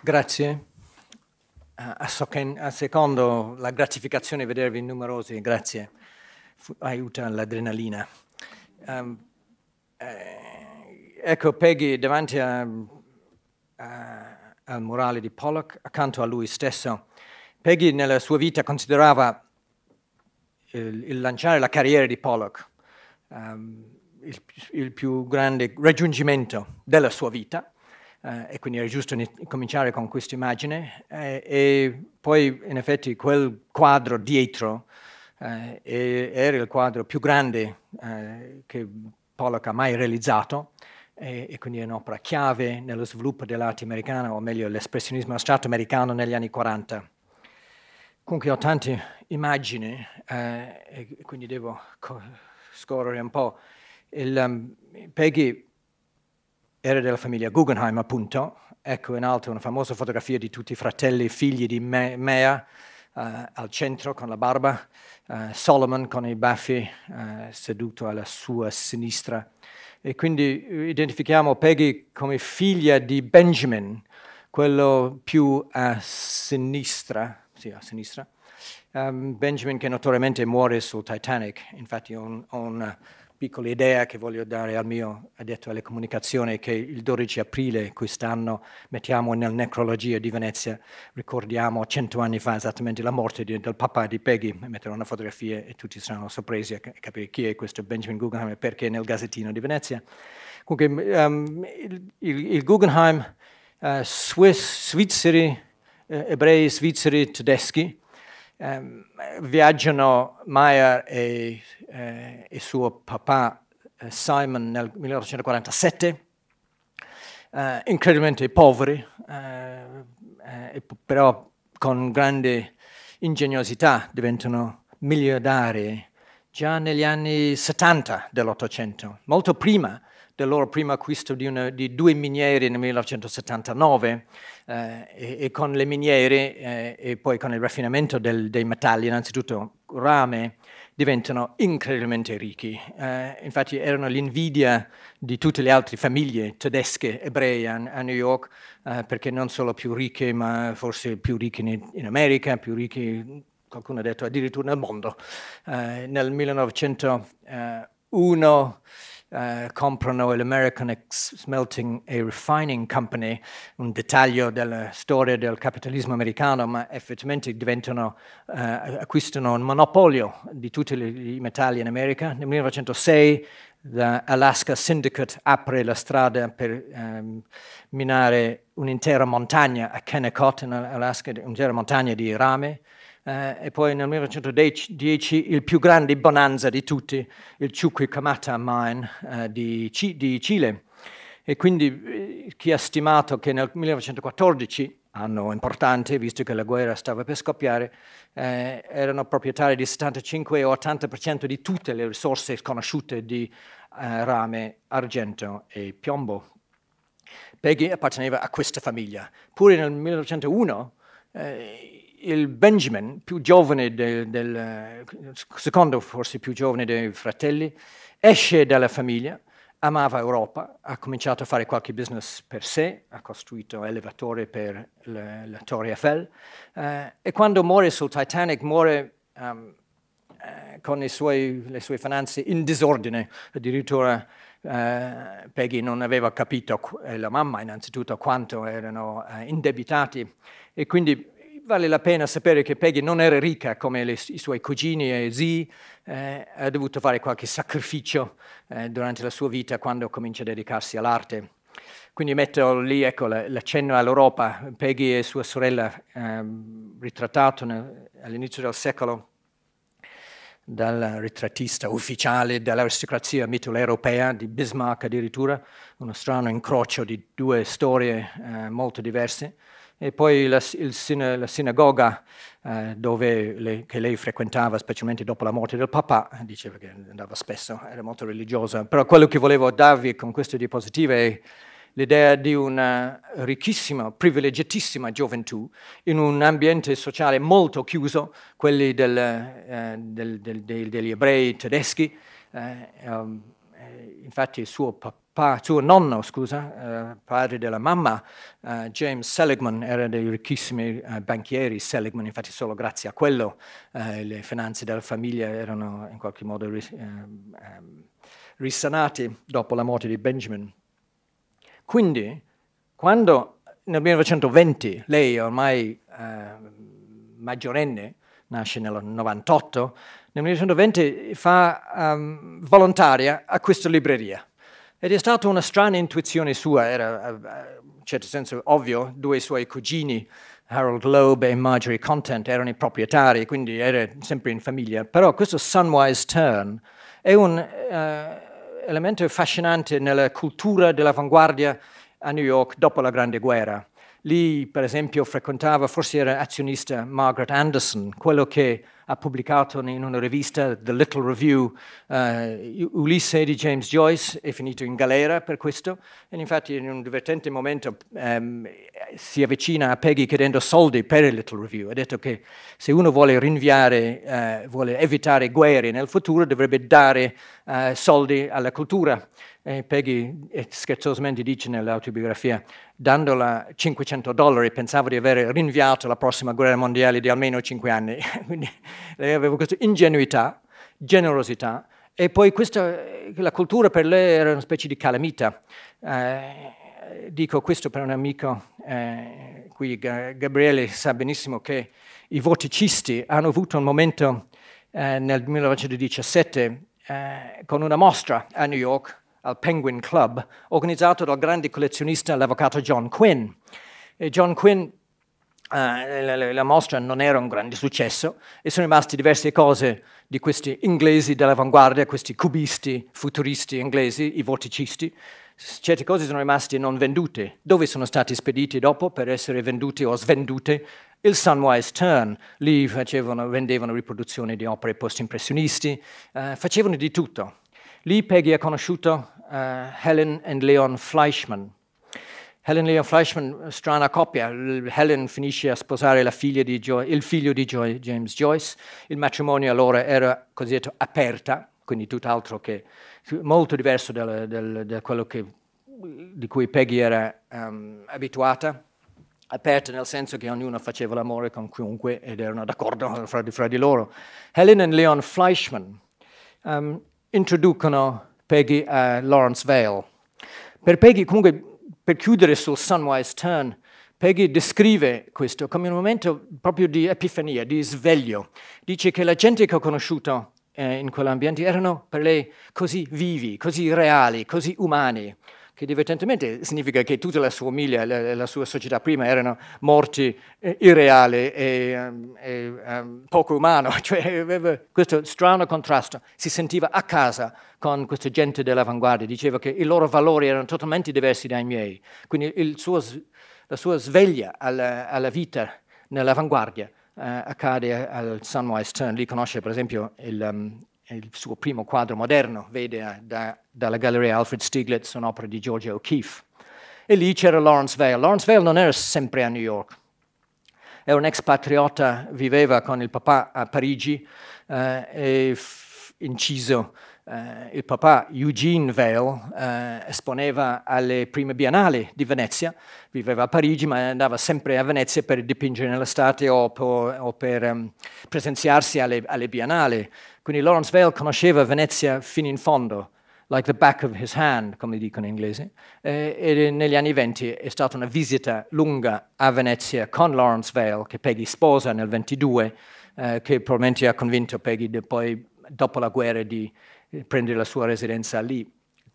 Grazie. A, eh, a secondo la gratificazione di vedervi numerosi, grazie, F aiuta l'adrenalina. Um, eh, ecco Peggy davanti a, a, al murale di Pollock, accanto a lui stesso. Peggy nella sua vita considerava il, il lanciare la carriera di Pollock um, il, il più grande raggiungimento della sua vita eh, e quindi era giusto cominciare con questa immagine eh, e poi in effetti quel quadro dietro eh, era il quadro più grande eh, che Pollock ha mai realizzato e, e quindi è un'opera chiave nello sviluppo dell'arte americana o meglio l'espressionismo astratto americano negli anni 40. Comunque ho tante immagini eh, e quindi devo scorrere un po'. Il, um, Peggy era della famiglia Guggenheim, appunto. Ecco in alto una famosa fotografia di tutti i fratelli e figli di Me Mea, Uh, al centro con la barba, uh, Solomon con i baffi uh, seduto alla sua sinistra. E quindi identifichiamo Peggy come figlia di Benjamin, quello più a sinistra, sì, a sinistra. Um, Benjamin che notoriamente muore sul Titanic, infatti ho un, ho un piccola idea che voglio dare al mio addetto alle comunicazioni che il 12 aprile quest'anno mettiamo nel necrologio di Venezia, ricordiamo cento anni fa esattamente la morte di, del papà di Peggy, metterò una fotografia e tutti saranno sorpresi a capire chi è questo Benjamin Guggenheim e perché nel Gazzettino di Venezia. Comunque um, il, il, Guggenheim, uh, Swiss, svizzeri, eh, ebrei, svizzeri, tedeschi, Ehm, viaggiano Meyer e, eh, e, suo papà eh, Simon nel 1847, eh, incredibilmente poveri, eh, eh, però con grande ingegnosità diventano miliardari già negli anni 70 dell'Ottocento, molto prima del loro primo acquisto di, una, di due miniere nel 1979 eh, e, e, con le miniere eh, e poi con il raffinamento del, dei metalli, innanzitutto rame, diventano incredibilmente ricchi. Eh, infatti erano l'invidia di tutte le altre famiglie tedesche, ebree a, a New York, eh, perché non solo più ricche, ma forse più ricche in, in America, più ricche, qualcuno ha detto, addirittura nel mondo. Eh, nel 1901 eh, comprano l'American Smelting e Refining Company, un dettaglio della storia del capitalismo americano, ma effettivamente diventano, eh, acquistano un monopolio di tutti i metalli in America. Nel 1906 l'Alaska Syndicate apre la strada per eh, minare un'intera montagna a Kennecott in Alaska, un'intera montagna di rame, eh, e poi nel 1910 il più grande bonanza di tutti, il Chuquicamata Mine eh, di, di, Cile. E quindi eh, chi ha stimato che nel 1914, anno importante, visto che la guerra stava per scoppiare, eh, erano proprietari di 75 o 80% di tutte le risorse sconosciute di eh, rame, argento e piombo. Peggy apparteneva a questa famiglia. Pure nel 1901 il Benjamin, più giovane del, del, secondo forse più giovane dei fratelli, esce dalla famiglia, amava Europa, ha cominciato a fare qualche business per sé, ha costruito elevatore per la, la Torre Eiffel eh, e quando muore sul Titanic muore um, eh, con suoi, le sue finanze in disordine, addirittura eh, Peggy non aveva capito, e eh, la mamma innanzitutto, quanto erano eh, indebitati e quindi Vale la pena sapere che Peggy non era ricca come le, i suoi cugini e zii, eh, ha dovuto fare qualche sacrificio eh, durante la sua vita quando comincia a dedicarsi all'arte. Quindi metto lì ecco, l'accenno all'Europa, Peggy e sua sorella eh, ritrattato all'inizio del secolo dal ritrattista ufficiale dell'aristocrazia mitolo europea di Bismarck addirittura, uno strano incrocio di due storie eh, molto diverse e poi la, il, la sinagoga eh, lei, che lei frequentava, specialmente dopo la morte del papà, diceva che andava spesso, era molto religiosa. Però quello che volevo darvi con queste diapositive è l'idea di una ricchissima, privilegiatissima gioventù in un ambiente sociale molto chiuso, quelli del, eh, del, del, degli ebrei tedeschi. Eh, um, infatti il suo papà pa, suo nonno, scusa, eh, padre della mamma, eh, James Seligman, era dei ricchissimi eh, banchieri Seligman, infatti solo grazie a quello eh, le finanze della famiglia erano in qualche modo ris eh, ehm, risanate dopo la morte di Benjamin. Quindi, quando nel 1920 lei ormai eh, maggiorenne, nasce nel 98, nel 1920 fa um, volontaria a questa libreria ed è stata una strana intuizione sua, era eh, in certo senso ovvio, due suoi cugini, Harold Loeb e Marjorie Content, erano i proprietari, quindi era sempre in famiglia. Però questo Sunwise Turn è un eh, elemento affascinante nella cultura dell'avanguardia a New York dopo la Grande Guerra. Lì, per esempio, frequentava, forse era azionista Margaret Anderson, quello che ha pubblicato in una rivista, The Little Review, uh, Ulisse di James Joyce, è finito in galera per questo, e infatti in un divertente momento um, si avvicina a Peggy chiedendo soldi per il Little Review, ha detto che se uno vuole rinviare, uh, vuole evitare guerre nel futuro, dovrebbe dare uh, soldi alla cultura eh, Peggy scherzosamente dice nell'autobiografia, dandola 500 dollari pensavo di aver rinviato la prossima guerra mondiale di almeno 5 anni. Quindi lei aveva questa ingenuità, generosità, e poi questa, la cultura per lei era una specie di calamita. Eh, dico questo per un amico, eh, qui Gabriele sa benissimo che i voticisti hanno avuto un momento eh, nel 1917 eh, con una mostra a New York al Penguin Club, organizzato dal grande collezionista l'avvocato John Quinn. E John Quinn, eh, la, la, mostra non era un grande successo e sono rimaste diverse cose di questi inglesi dell'avanguardia, questi cubisti, futuristi inglesi, i vorticisti. Certe cose sono rimaste non vendute. Dove sono stati spediti dopo per essere vendute o svendute? Il Sunwise Turn, lì facevano, vendevano riproduzioni di opere post-impressionisti, eh, facevano di tutto. Lì Peggy ha conosciuto uh, Helen and Leon Fleischman. Helen Leon Fleischman, strana coppia, Helen finisce a sposare di Joy, il figlio di Joy, James Joyce, il matrimonio allora era cosiddetto aperta, quindi tutt'altro che molto diverso da quello che, di cui Peggy era um, abituata, aperta nel senso che ognuno faceva l'amore con chiunque ed erano d'accordo fra, fra di, loro. Helen e Leon Fleischman um, introducono Peggy a eh, Lawrence Vale. Per Peggy, comunque, per chiudere sul Sunwise Turn, Peggy descrive questo come un momento proprio di epifania, di sveglio. Dice che la gente che ho conosciuto eh, in quell'ambiente erano per lei così vivi, così reali, così umani che divertentemente significa che tutta la sua famiglia e la, sua società prima erano morti eh, irreali e, ehm, ehm, cioè, eh, eh, poco umano, cioè aveva questo strano contrasto, si sentiva a casa con questa gente dell'avanguardia, diceva che i loro valori erano totalmente diversi dai miei, quindi suo, la sua sveglia alla, alla vita nell'avanguardia eh, accade al Sunrise Turn, lì conosce per esempio il, um, il suo primo quadro moderno, vede eh, da, dalla galleria Alfred Stieglitz un'opera di Georgia O'Keeffe. E lì c'era Lawrence Vale. Lawrence Vale non era sempre a New York, era un ex patriota, viveva con il papà a Parigi eh, e inciso eh, il papà Eugene Vale eh, esponeva alle prime biennali di Venezia, viveva a Parigi ma andava sempre a Venezia per dipingere nell'estate o, o, per um, presenziarsi alle, alle biennali quindi Lawrence Vale conosceva Venezia fino in fondo, like the back of his hand, come dicono in inglese, eh, e negli anni venti è stata una visita lunga a Venezia con Lawrence Vale, che Peggy sposa nel 22, eh, che probabilmente ha convinto Peggy di poi, dopo la guerra, di eh, prendere la sua residenza lì.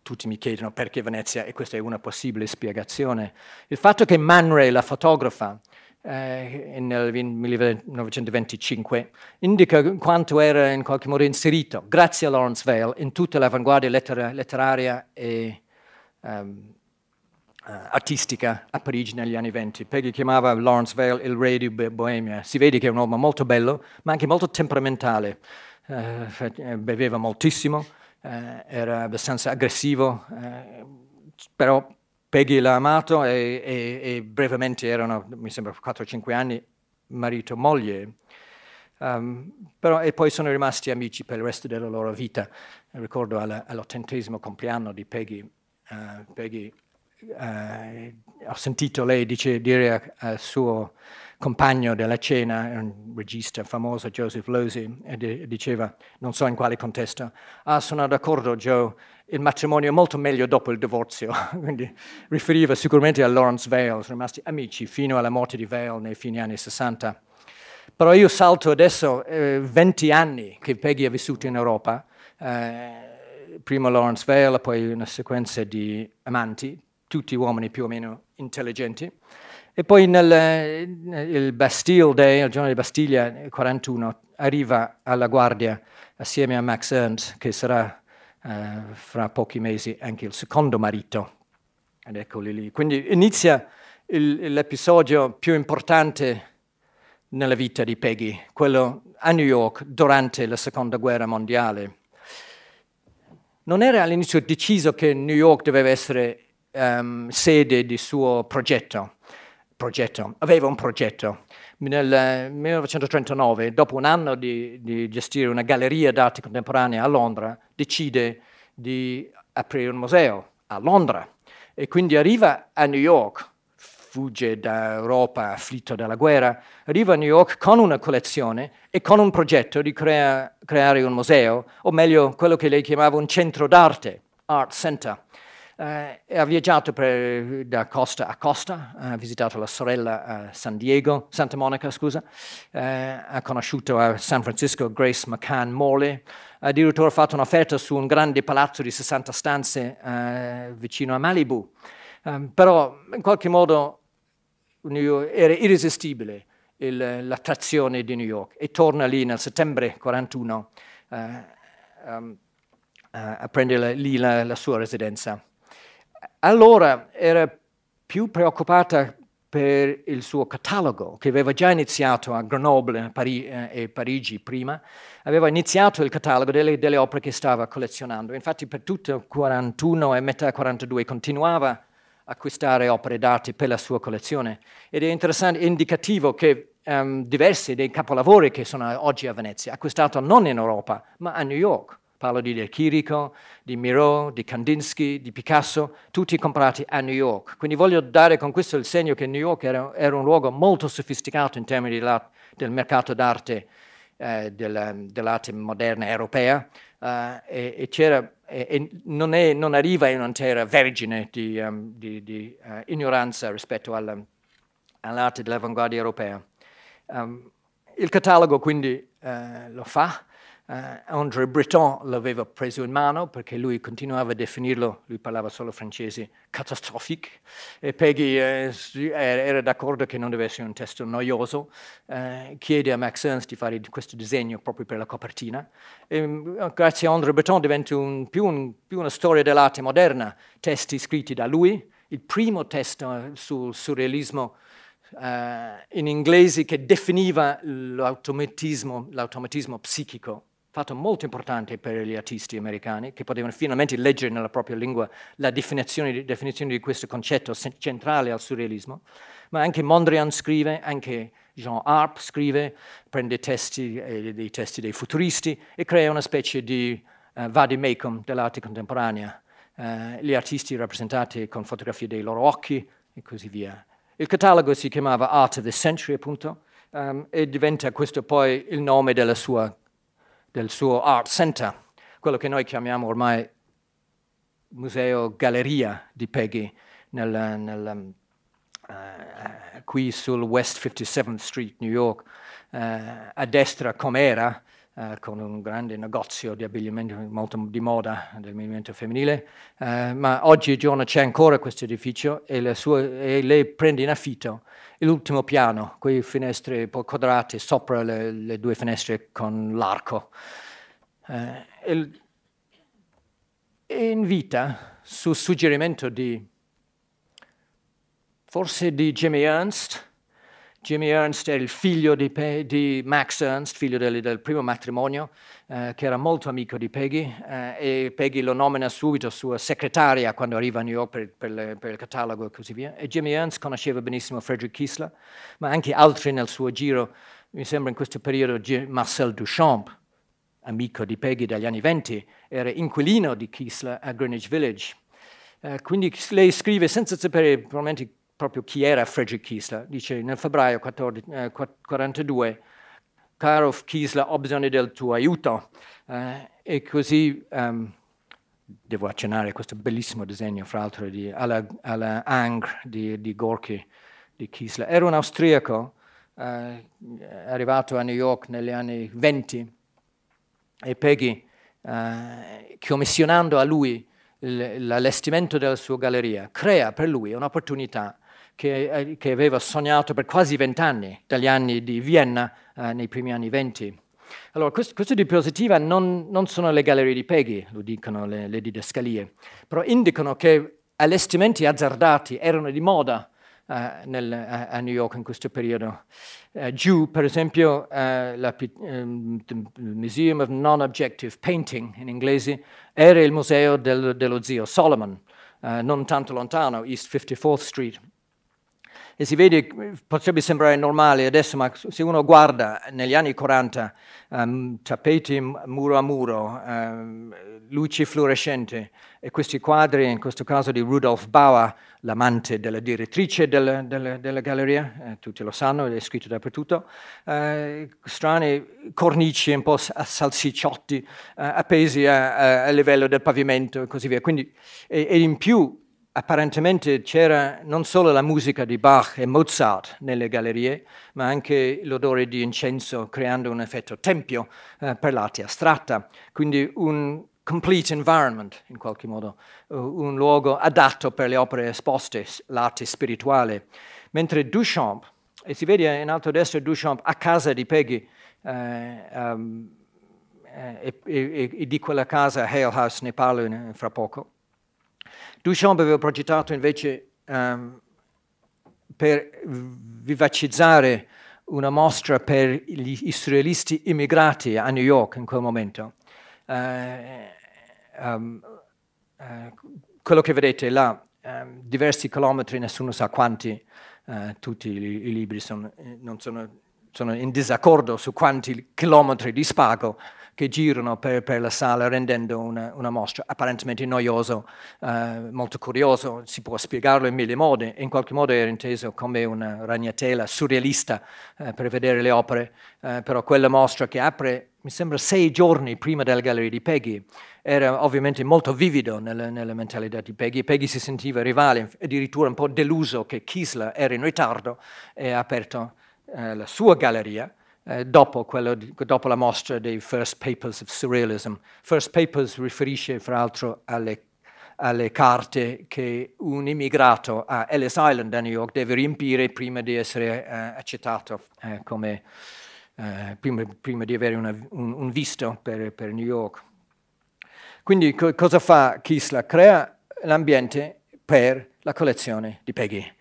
Tutti mi chiedono perché Venezia, e questa è una possibile spiegazione. Il fatto che Man Ray, la fotografa, eh, nel 1925 indica quanto era in qualche modo inserito, grazie a Lawrence Vale, in tutta l'avanguardia lettera, letteraria e um, artistica a Parigi negli anni venti. Peggy chiamava Lawrence Vale il re di Bohemia. Si vede che è un uomo molto bello, ma anche molto temperamentale. Eh, eh beveva moltissimo, eh, era abbastanza aggressivo, eh, però Peggy l'ha amato e, e, e brevemente erano, mi sembra, 4-5 anni, marito e moglie. Um, però, e poi sono rimasti amici per il resto della loro vita. Ricordo all'ottantesimo compleanno di Peggy, uh, Peggy uh, ho sentito lei dice, dire al suo compagno della cena, un regista famoso, Joseph Losey, diceva, non so in quale contesto, ah sono d'accordo Joe, il matrimonio è molto meglio dopo il divorzio, quindi riferiva sicuramente a Lawrence Vale, sono rimasti amici fino alla morte di Vale nei fine anni 60. Però io salto adesso eh, 20 anni che Peggy ha vissuto in Europa, eh, prima Lawrence Vale, poi una sequenza di amanti, tutti uomini più o meno intelligenti. E poi nel Bastille Day, il giorno di Bastiglia, nel 41, arriva alla guardia assieme a Max Ernst, che sarà eh, fra pochi mesi anche il secondo marito. Ed eccoli lì. Quindi inizia l'episodio più importante nella vita di Peggy, quello a New York durante la Seconda Guerra Mondiale. Non era all'inizio deciso che New York doveva essere um, sede di suo progetto, progetto, aveva un progetto. Nel 1939, eh, dopo un anno di, di gestire una galleria d'arte contemporanea a Londra, decide di aprire un museo a Londra e quindi arriva a New York, fugge da Europa afflitto dalla guerra, arriva a New York con una collezione e con un progetto di crea creare un museo, o meglio quello che lei chiamava un centro d'arte, Art Center, eh, ha viaggiato per, da costa a costa, ha visitato la sorella a San Diego, Santa Monica, scusa, eh, ha conosciuto a San Francisco Grace McCann Morley, ha addirittura fatto un'offerta su un grande palazzo di 60 stanze eh, vicino a Malibu. Ehm, però in qualche modo era irresistibile il, l'attrazione di New York e torna lì nel settembre 41 um, eh, ehm, a prendere lì la, la sua residenza allora era più preoccupata per il suo catalogo, che aveva già iniziato a Grenoble Pari eh, e Parigi prima, aveva iniziato il catalogo delle, delle, opere che stava collezionando. Infatti per tutto il 41 e metà 42 continuava a acquistare opere d'arte per la sua collezione. Ed è interessante, indicativo che um, diversi dei capolavori che sono oggi a Venezia, acquistato non in Europa, ma a New York Parlo di Del Chirico, di Miró, di Kandinsky, di Picasso, tutti comprati a New York. Quindi voglio dare con questo il segno che New York era, era un luogo molto sofisticato in termini del mercato d'arte, eh, del, dell'arte moderna europea, eh, e, e, e non, è, non, arriva in un'intera vergine di, um, di, di uh, ignoranza rispetto al, all'arte dell'avanguardia europea. Um, il catalogo quindi eh, lo fa, eh, André Breton l'aveva preso in mano perché lui continuava a definirlo, lui parlava solo francese, catastrofique e Peggy eh, eh, era d'accordo che non deve essere un testo noioso, eh, chiede a Max Ernst di fare questo disegno proprio per la copertina e, mm, grazie a André Breton diventa un, più, un, più una storia dell'arte moderna, testi scritti da lui, il primo testo sul surrealismo Uh, in inglese che definiva l'automatismo, l'automatismo psichico fatto molto importante per gli artisti americani, che potevano finalmente leggere nella propria lingua la definizione, definizione di questo concetto centrale al surrealismo, ma anche Mondrian scrive, anche Jean Arp scrive, prende testi, eh, dei testi dei futuristi e crea una specie di eh, vademecum dell'arte contemporanea, eh, gli artisti rappresentati con fotografie dei loro occhi e così via. Il catalogo si chiamava Art of the Century, appunto, um, e diventa questo poi il nome della sua del suo art center, quello che noi chiamiamo ormai museo galleria di Peggy, nel, nel, uh, qui sul West 57th Street, New York, uh, a destra com'era, Uh, con un grande negozio di abbigliamento molto di moda del movimento femminile, uh, ma oggi giorno c'è ancora questo edificio e, sue, e lei prende in affitto l'ultimo piano, quei finestre quadrate sopra le, le due finestre con l'arco. Eh, e invita, su suggerimento di forse di Jimmy Ernst, Jimmy Ernst era il figlio di, Pe di Max Ernst, figlio del, del primo matrimonio, eh, che era molto amico di Peggy eh, e Peggy lo nomina subito sua segretaria quando arriva a New York per, per, le, per il catalogo e così via. E Jimmy Ernst conosceva benissimo Frederick Kiesler, ma anche altri nel suo giro, mi sembra in questo periodo Marcel Duchamp, amico di Peggy dagli anni 20, era inquilino di Kiesler a Greenwich Village. Eh, quindi lei scrive senza sapere probabilmente proprio chi era Frederick Kiesler, dice nel febbraio 1942 eh, Karov Kiesler ho bisogno del tuo aiuto eh, e così um, devo accennare questo bellissimo disegno fra l'altro di alla, alla Angr di, di, Gorky di Kiesler. Era un austriaco eh, arrivato a New York negli anni 20 e Peggy eh, commissionando a lui l'allestimento della sua galleria crea per lui un'opportunità che, eh, che aveva sognato per quasi vent'anni, dagli anni di Vienna eh, nei primi anni venti. Allora, questo, queste diapositive non, non, sono le gallerie di Peggy, lo dicono le, le didascalie, però indicano che allestimenti azzardati erano di moda eh, nel, a, eh, a, New York in questo periodo. Eh, giù, per esempio, eh, la, il ehm, Museum of Non-Objective Painting in inglese era il museo del, dello zio Solomon, eh, non tanto lontano, East 54th Street, e si vede, potrebbe sembrare normale adesso, ma se uno guarda negli anni 40, um, ehm, tappeti muro a muro, um, luci fluorescenti, e questi quadri, in questo caso di Rudolf Bauer, l'amante della direttrice della, della, della galleria, eh, tutti lo sanno, è scritto dappertutto, eh, strane cornici un po' a salsicciotti eh, appesi a, a, a, livello del pavimento e così via. Quindi, e, e in più apparentemente c'era non solo la musica di Bach e Mozart nelle gallerie, ma anche l'odore di incenso creando un effetto tempio eh, per l'arte astratta, quindi un complete environment in qualche modo, eh, un luogo adatto per le opere esposte, l'arte spirituale. Mentre Duchamp, e si vede in alto a destra Duchamp a casa di Peggy, eh, um, e, e, e, di quella casa, Hale House, ne parlo in, eh, fra poco, Duchamp aveva progettato invece um, per vivacizzare una mostra per gli israelisti immigrati a New York in quel momento. Uh, um, uh, quello che vedete là, um, diversi chilometri, nessuno sa quanti, uh, tutti i, i libri sono, sono, sono, in disaccordo su quanti chilometri di spago che girano per, per la sala rendendo una, una mostra apparentemente noioso, eh, molto curioso, si può spiegarlo in mille modi, in qualche modo era inteso come una ragnatela surrealista eh, per vedere le opere, eh, però quella mostra che apre mi sembra sei giorni prima della galleria di Peggy, era ovviamente molto vivido nella, nella mentalità di Peggy. Peggy si sentiva rivale, addirittura un po' deluso che Kisler era in ritardo e ha aperto eh, la sua galleria eh, dopo, quello, dopo la mostra dei First Papers of Surrealism. First Papers riferisce, fra l'altro, alle alle carte che un immigrato a Ellis Island a New York deve riempire prima di essere eh, accettato eh, come, eh, prima, prima, di avere una, un, un, visto per, per, New York. Quindi co cosa fa Kisla? Crea l'ambiente per la collezione di Peggy.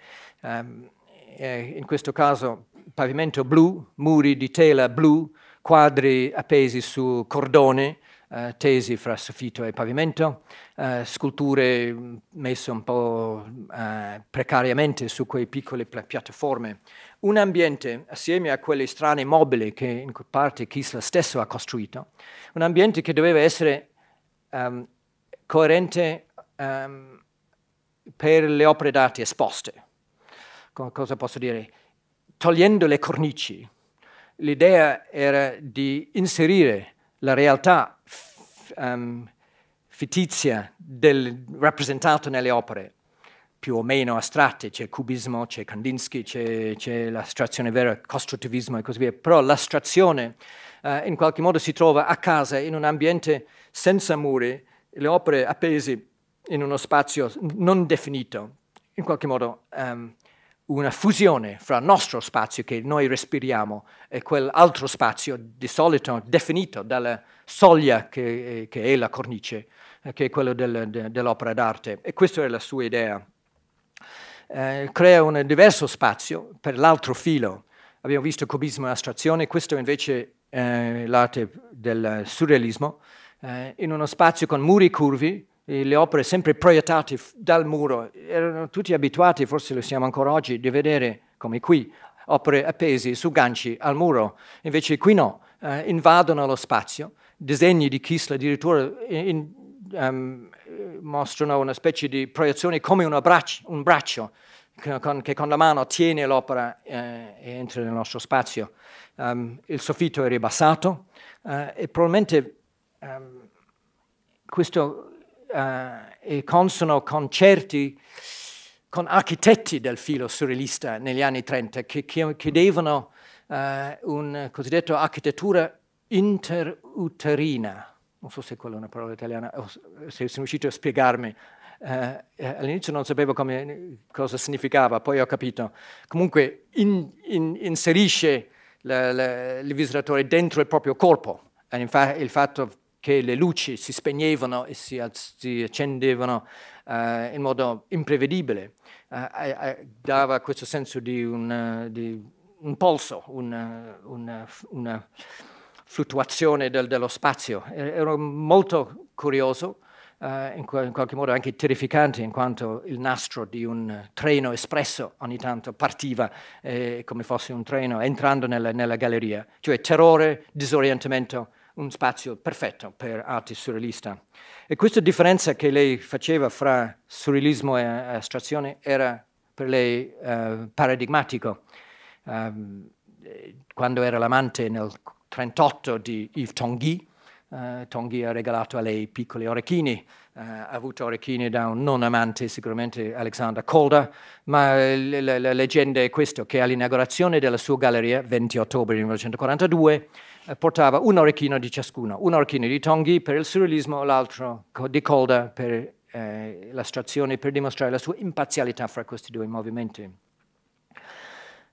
Um, in questo caso pavimento blu, muri di tela blu, quadri appesi su cordone, eh, tesi fra soffitto e pavimento, eh, sculture messe un po' eh, precariamente su quelle piccole piattaforme. Un ambiente, assieme a quelle strane mobili che in parte Kisler stesso ha costruito, un ambiente che doveva essere um, coerente um, per le opere d'arte esposte. Co cosa posso dire? togliendo le cornici. L'idea era di inserire la realtà um, fittizia del, rappresentata nelle opere, più o meno astratte, c'è cubismo, c'è Kandinsky, c'è, l'astrazione vera, costruttivismo e così via, però l'astrazione uh, in qualche modo si trova a casa, in un ambiente senza muri, le opere appese in uno spazio non definito, in qualche modo um, una fusione fra il nostro spazio che noi respiriamo e quell'altro spazio di solito definito dalla soglia che, eh, che è la cornice, eh, che è quella del, de, dell'opera d'arte. E questa è la sua idea. Eh, crea un diverso spazio per l'altro filo. Abbiamo visto cubismo e astrazione, questo invece è l'arte del surrealismo, eh, in uno spazio con muri curvi, le opere sempre proiettate dal muro, erano tutti abituati, forse lo siamo ancora oggi, di vedere, come qui, opere appese su ganci al muro, invece qui no, eh, invadono lo spazio, disegni di Kisla addirittura eh, in, um, mostrano una specie di proiezione come braccio, un braccio che con, che con, la mano tiene l'opera eh, e entra nel nostro spazio. Um, il soffitto è ribassato eh, e probabilmente um, questo eh, e consono con certi con architetti del filo surrealista negli anni 30 che chiedevano eh, una cosiddetta architettura interuterina. Non so se quella è una parola italiana, se sono riuscito a spiegarmi. Eh, eh, all'inizio non sapevo come, cosa significava, poi ho capito. Comunque in, in, inserisce il visitatore dentro il proprio corpo. E infatti Il fatto che le luci si spegnevano e si, si accendevano eh, in modo imprevedibile, eh, eh, eh, dava questo senso di un, di un polso, un, un, una fluttuazione del, dello spazio. Ero molto curioso. Uh, in, in, qualche modo anche terrificante in quanto il nastro di un treno espresso ogni tanto partiva eh, come fosse un treno entrando nella, nella galleria, cioè terrore, disorientamento un spazio perfetto per arte surrealista. E questa differenza che lei faceva fra surrealismo e eh, astrazione era per lei eh, paradigmatico. Um, quando era l'amante nel 1938 di Yves Tanguy, eh, Tanguy ha regalato a lei piccoli orecchini, eh, ha avuto orecchini da un non amante, sicuramente Alexander Calder, ma la, eh, la, la leggenda è questa, che all'inaugurazione della sua galleria, 20 ottobre 1942, eh, portava un orecchino di ciascuno, un orecchino di Tonghi per il surrealismo, l'altro di Calder per eh, l'astrazione, per dimostrare la sua imparzialità fra questi due movimenti.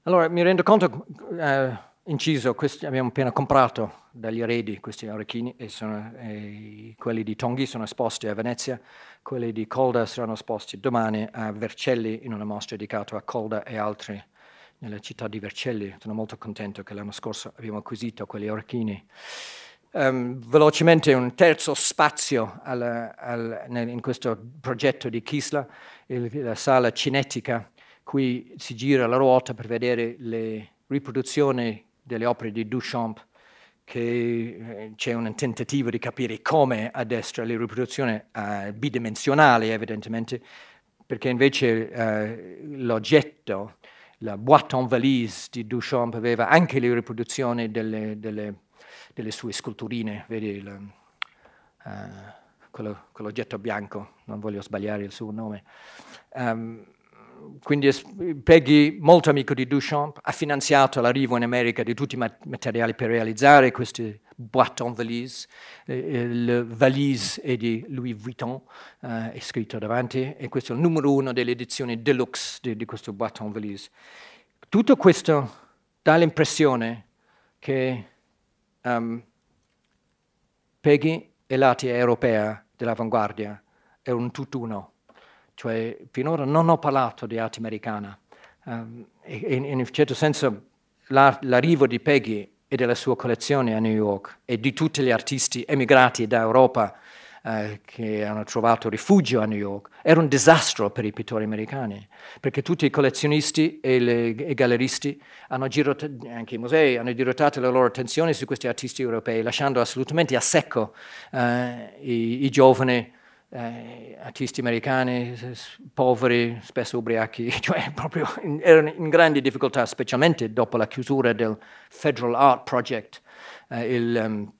Allora, mi rendo conto, eh, inciso, questi abbiamo appena comprato dagli eredi questi orecchini e, sono, eh, quelli di Tonghi sono esposti a Venezia, quelli di Calder saranno esposti domani a Vercelli in una mostra dedicata a Calder e altri nella città di Vercelli. Sono molto contento che l'anno scorso abbiamo acquisito quegli orchini. Um, ehm, velocemente un terzo spazio al, al, nel, in questo progetto di Kisla, il, la sala cinetica, qui si gira la ruota per vedere le riproduzioni delle opere di Duchamp, che eh, c'è un tentativo di capire come a destra le riproduzioni uh, bidimensionali evidentemente, perché invece uh, l'oggetto la boîte en valise di Duchamp aveva anche le riproduzioni delle, delle, delle sue sculturine, vedi eh, quell'oggetto uh, bianco, non voglio sbagliare il suo nome. Um, quindi Peggy, molto amico di Duchamp, ha finanziato l'arrivo in America di tutti i materiali per realizzare questi, boîte en valise, euh, euh, le valise è di Louis Vuitton, è euh, scritto davanti, e questo è il numero uno dell'edizione deluxe di, di questa boîte en valise. Tutto questo dà l'impressione che um, Peggy e l'arte europea dell'avanguardia è un tutt'uno. Cioè, finora non ho parlato di arte americana. Um, in, in un certo senso l'arrivo di Peggy e della sua collezione a New York e di tutti gli artisti emigrati da Europa eh, che hanno trovato rifugio a New York, era un disastro per i pittori americani, perché tutti i collezionisti e, i galleristi, anche i musei, hanno dirottato la loro attenzione su questi artisti europei, lasciando assolutamente a secco eh, i, i giovani eh, artisti americani poveri, spesso ubriachi, cioè proprio in, erano in grandi difficoltà, specialmente dopo la chiusura del Federal Art Project, eh, il um,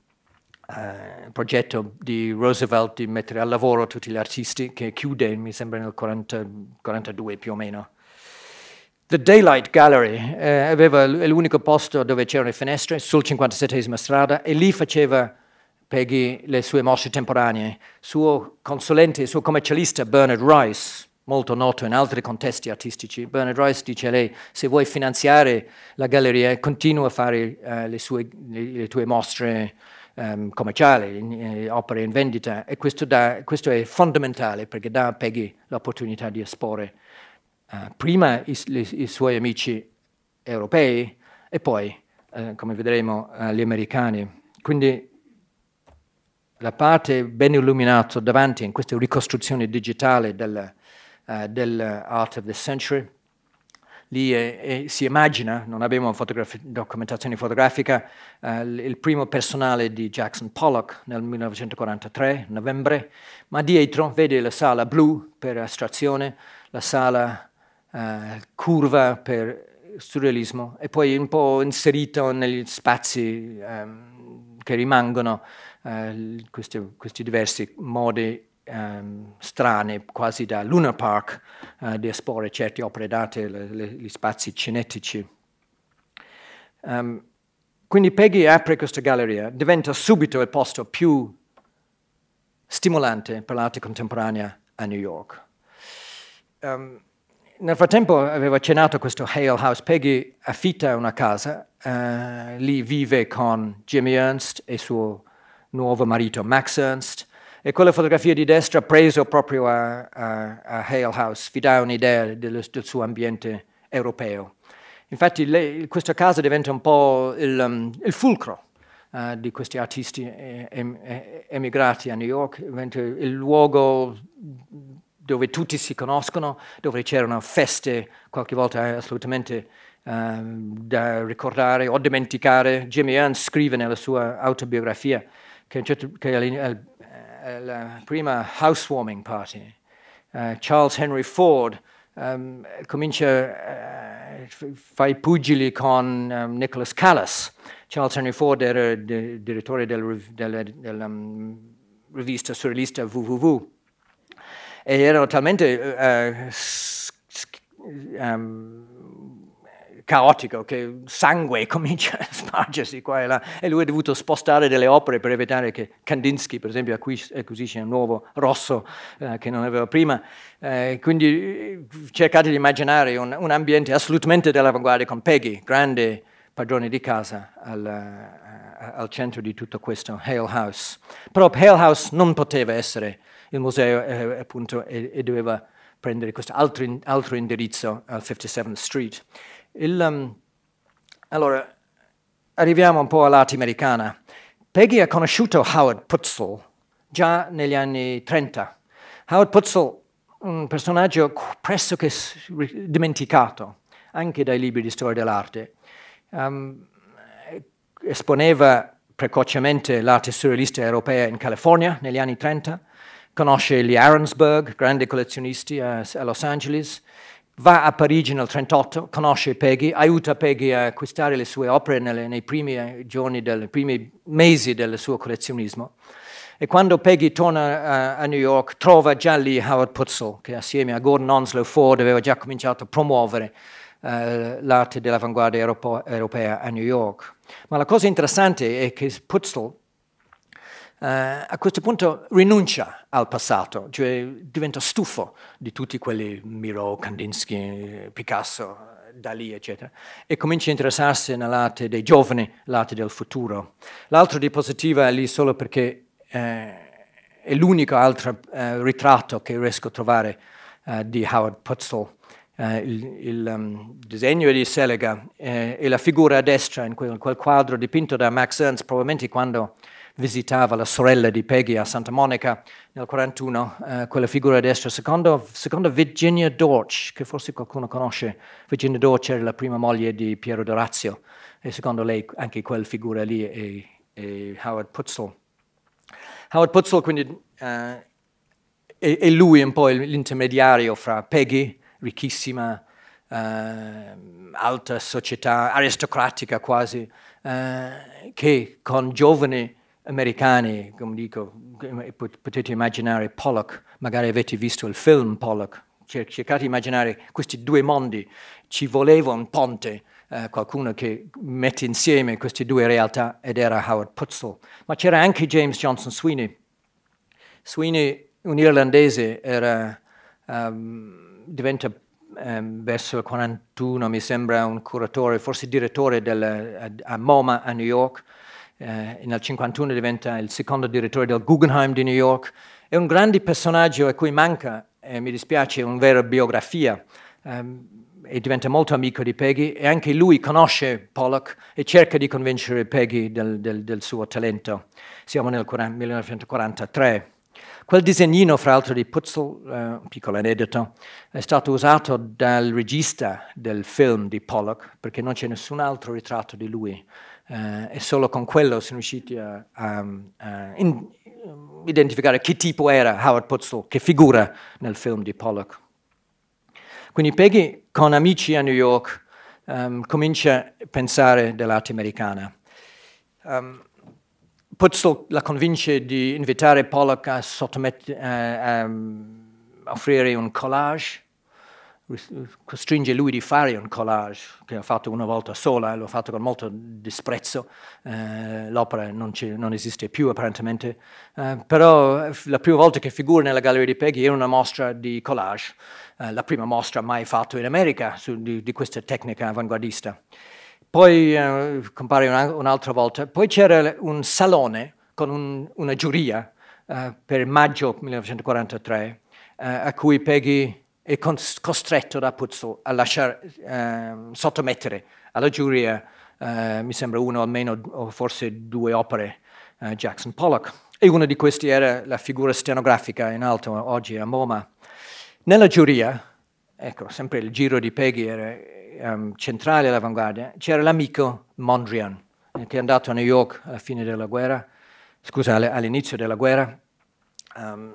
eh, progetto di Roosevelt di mettere al lavoro tutti gli artisti che chiude, mi sembra, nel 1942 più o meno. The Daylight Gallery eh, aveva l'unico posto dove c'erano le finestre sul 57 strada e lì faceva Peggy le sue mosse temporanee, suo consulente e suo commercialista Bernard Rice, molto noto in altri contesti artistici, Bernard Rice dice a lei, se vuoi finanziare la galleria, continua a fare eh, le, sue, le, le, tue mostre um, commerciali, in, in, eh, opere in vendita, e questo, dà, questo, è fondamentale perché dà a Peggy l'opportunità di esporre uh, prima i, i, i, suoi amici europei e poi, uh, come vedremo, uh, gli americani. Quindi la parte ben illuminata davanti in questa ricostruzione digitale del, uh, eh, dell'Art eh, of the Century. Lì eh, eh, si immagina, non abbiamo documentazione fotografica, eh, il primo personale di Jackson Pollock nel 1943, novembre, ma dietro vede la sala blu per astrazione, la sala eh, curva per surrealismo e poi un po' inserito negli spazi ehm, che rimangono eh, questi, questi, diversi modi ehm, strani, quasi da Lunar Park, eh, di esporre certe opere d'arte, gli spazi cinetici. Um, quindi Peggy apre questa galleria, diventa subito il posto più stimolante per l'arte contemporanea a New York. Um, nel frattempo aveva cenato questo Hale House. Peggy affitta una casa, eh, lì vive con Jimmy Ernst e suo nuovo marito Max Ernst, e quella fotografia di destra preso proprio a, a, a Hale House vi dà un'idea del, del, suo ambiente europeo. Infatti lei, questo caso diventa un po' il, um, il fulcro uh, di questi artisti eh, em, eh, emigrati a New York, il luogo dove tutti si conoscono, dove c'erano feste qualche volta assolutamente uh, da ricordare o dimenticare. Jimmy Ernst scrive nella sua autobiografia che, certo, che alla, alla eh, prima housewarming party uh, Charles Henry Ford um, comincia uh, eh, fa i pugili con um, Nicholas Callas Charles Henry Ford era de, direttore della del, del, um, rivista surrealista WWW e era talmente uh, um, caotico, che sangue comincia a spargersi qua e là, e lui ha dovuto spostare delle opere per evitare che Kandinsky, per esempio, acquisisce un nuovo rosso eh, che non aveva prima. Eh, quindi eh, cercate di immaginare un, un ambiente assolutamente dell'avanguardia con Peggy, grande padrone di casa, al, eh, al centro di tutto questo, Hale House. Però Hale House non poteva essere il museo, eh, appunto, e, e, doveva prendere questo altro, altro indirizzo al 57th Street. Il, um, allora, arriviamo un po' all'arte americana. Peggy ha conosciuto Howard Putzel già negli anni 30. Howard Putzel, un personaggio pressoché dimenticato anche dai libri di storia dell'arte, um, esponeva precocemente l'arte surrealista europea in California negli anni 30, conosce gli Ahrensberg, grandi collezionisti a Los Angeles, va a Parigi nel 1938, conosce Peggy, aiuta Peggy a acquistare le sue opere nelle, nei primi eh, giorni, nei primi mesi del suo collezionismo. E quando Peggy torna a, eh, a New York trova già lì Howard Putzel, che assieme a Gordon Onslow Ford aveva già cominciato a promuovere eh, l'arte dell'avanguardia europea a New York. Ma la cosa interessante è che Purcell eh, a questo punto rinuncia al passato, cioè diventa stufo di tutti quelli Miro, Kandinsky, Picasso, Dalì, eccetera, e comincia a interessarsi nell'arte dei giovani, l'arte del futuro. L'altro diapositiva è lì solo perché eh, è l'unico altro eh, ritratto che riesco a trovare eh, di Howard Putzel, eh, il, il um, disegno di Seliga eh, e la figura a destra in quel, quel quadro dipinto da Max Ernst, probabilmente quando visitava la sorella di Peggy a Santa Monica nel 1941, eh, quella figura a destra, secondo, secondo, Virginia Dorch, che forse qualcuno conosce. Virginia Dorch era la prima moglie di Piero Dorazio e secondo lei anche quella figura lì è, è Howard Putzel. Howard Putzel quindi eh, è, è, lui un po' l'intermediario fra Peggy, ricchissima, eh, alta società, aristocratica quasi, eh, che con giovani americani, come dico, potete immaginare Pollock, magari avete visto il film Pollock, cercate di immaginare questi due mondi, ci voleva un ponte, eh, qualcuno che mette insieme queste due realtà ed era Howard Putzel. Ma c'era anche James Johnson Sweeney. Sweeney, un irlandese, era, um, diventa um, verso il 41, mi sembra, un curatore, forse direttore del, a, a MoMA a New York, eh, nel 51 diventa il secondo direttore del Guggenheim di New York, è un grande personaggio a cui manca, eh, mi dispiace, una vera biografia, ehm, e diventa molto amico di Peggy e anche lui conosce Pollock e cerca di convincere Peggy del, del, del suo talento. Siamo nel 40, 1943. Quel disegnino, fra l'altro, di Puzzle, eh, un piccolo aneddoto, è stato usato dal regista del film di Pollock, perché non c'è nessun altro ritratto di lui, eh, e solo con quello sono riusciti a, a, a in, identificare che tipo era Howard Putzel, che figura nel film di Pollock. Quindi Peggy, con amici a New York, um, comincia a pensare dell'arte americana. Um, Putzel la convince di invitare Pollock a, a, a eh, ehm, offrire un collage, costringe lui di fare un collage che ha fatto una volta sola, e l'ho fatto con molto disprezzo, eh, l'opera non, non, esiste più apparentemente, eh, però la prima volta che figura nella Galleria di Peggy era una mostra di collage, eh, la prima mostra mai fatta in America su, di, di questa tecnica avanguardista poi eh, compare un'altra volta. Poi c'era un salone con un, una giuria eh, per maggio 1943 eh, a cui Peggy è costretto da Puzzo a lasciare, ehm, sottomettere alla giuria, eh, mi sembra uno almeno o forse due opere, eh, Jackson Pollock. E una di queste era la figura stenografica in alto oggi a MoMA. Nella giuria, ecco, sempre il giro di Peggy era um, centrale all'avanguardia, c'era l'amico Mondrian, eh, che è andato a New York alla fine della guerra, scusa, all'inizio della guerra, um,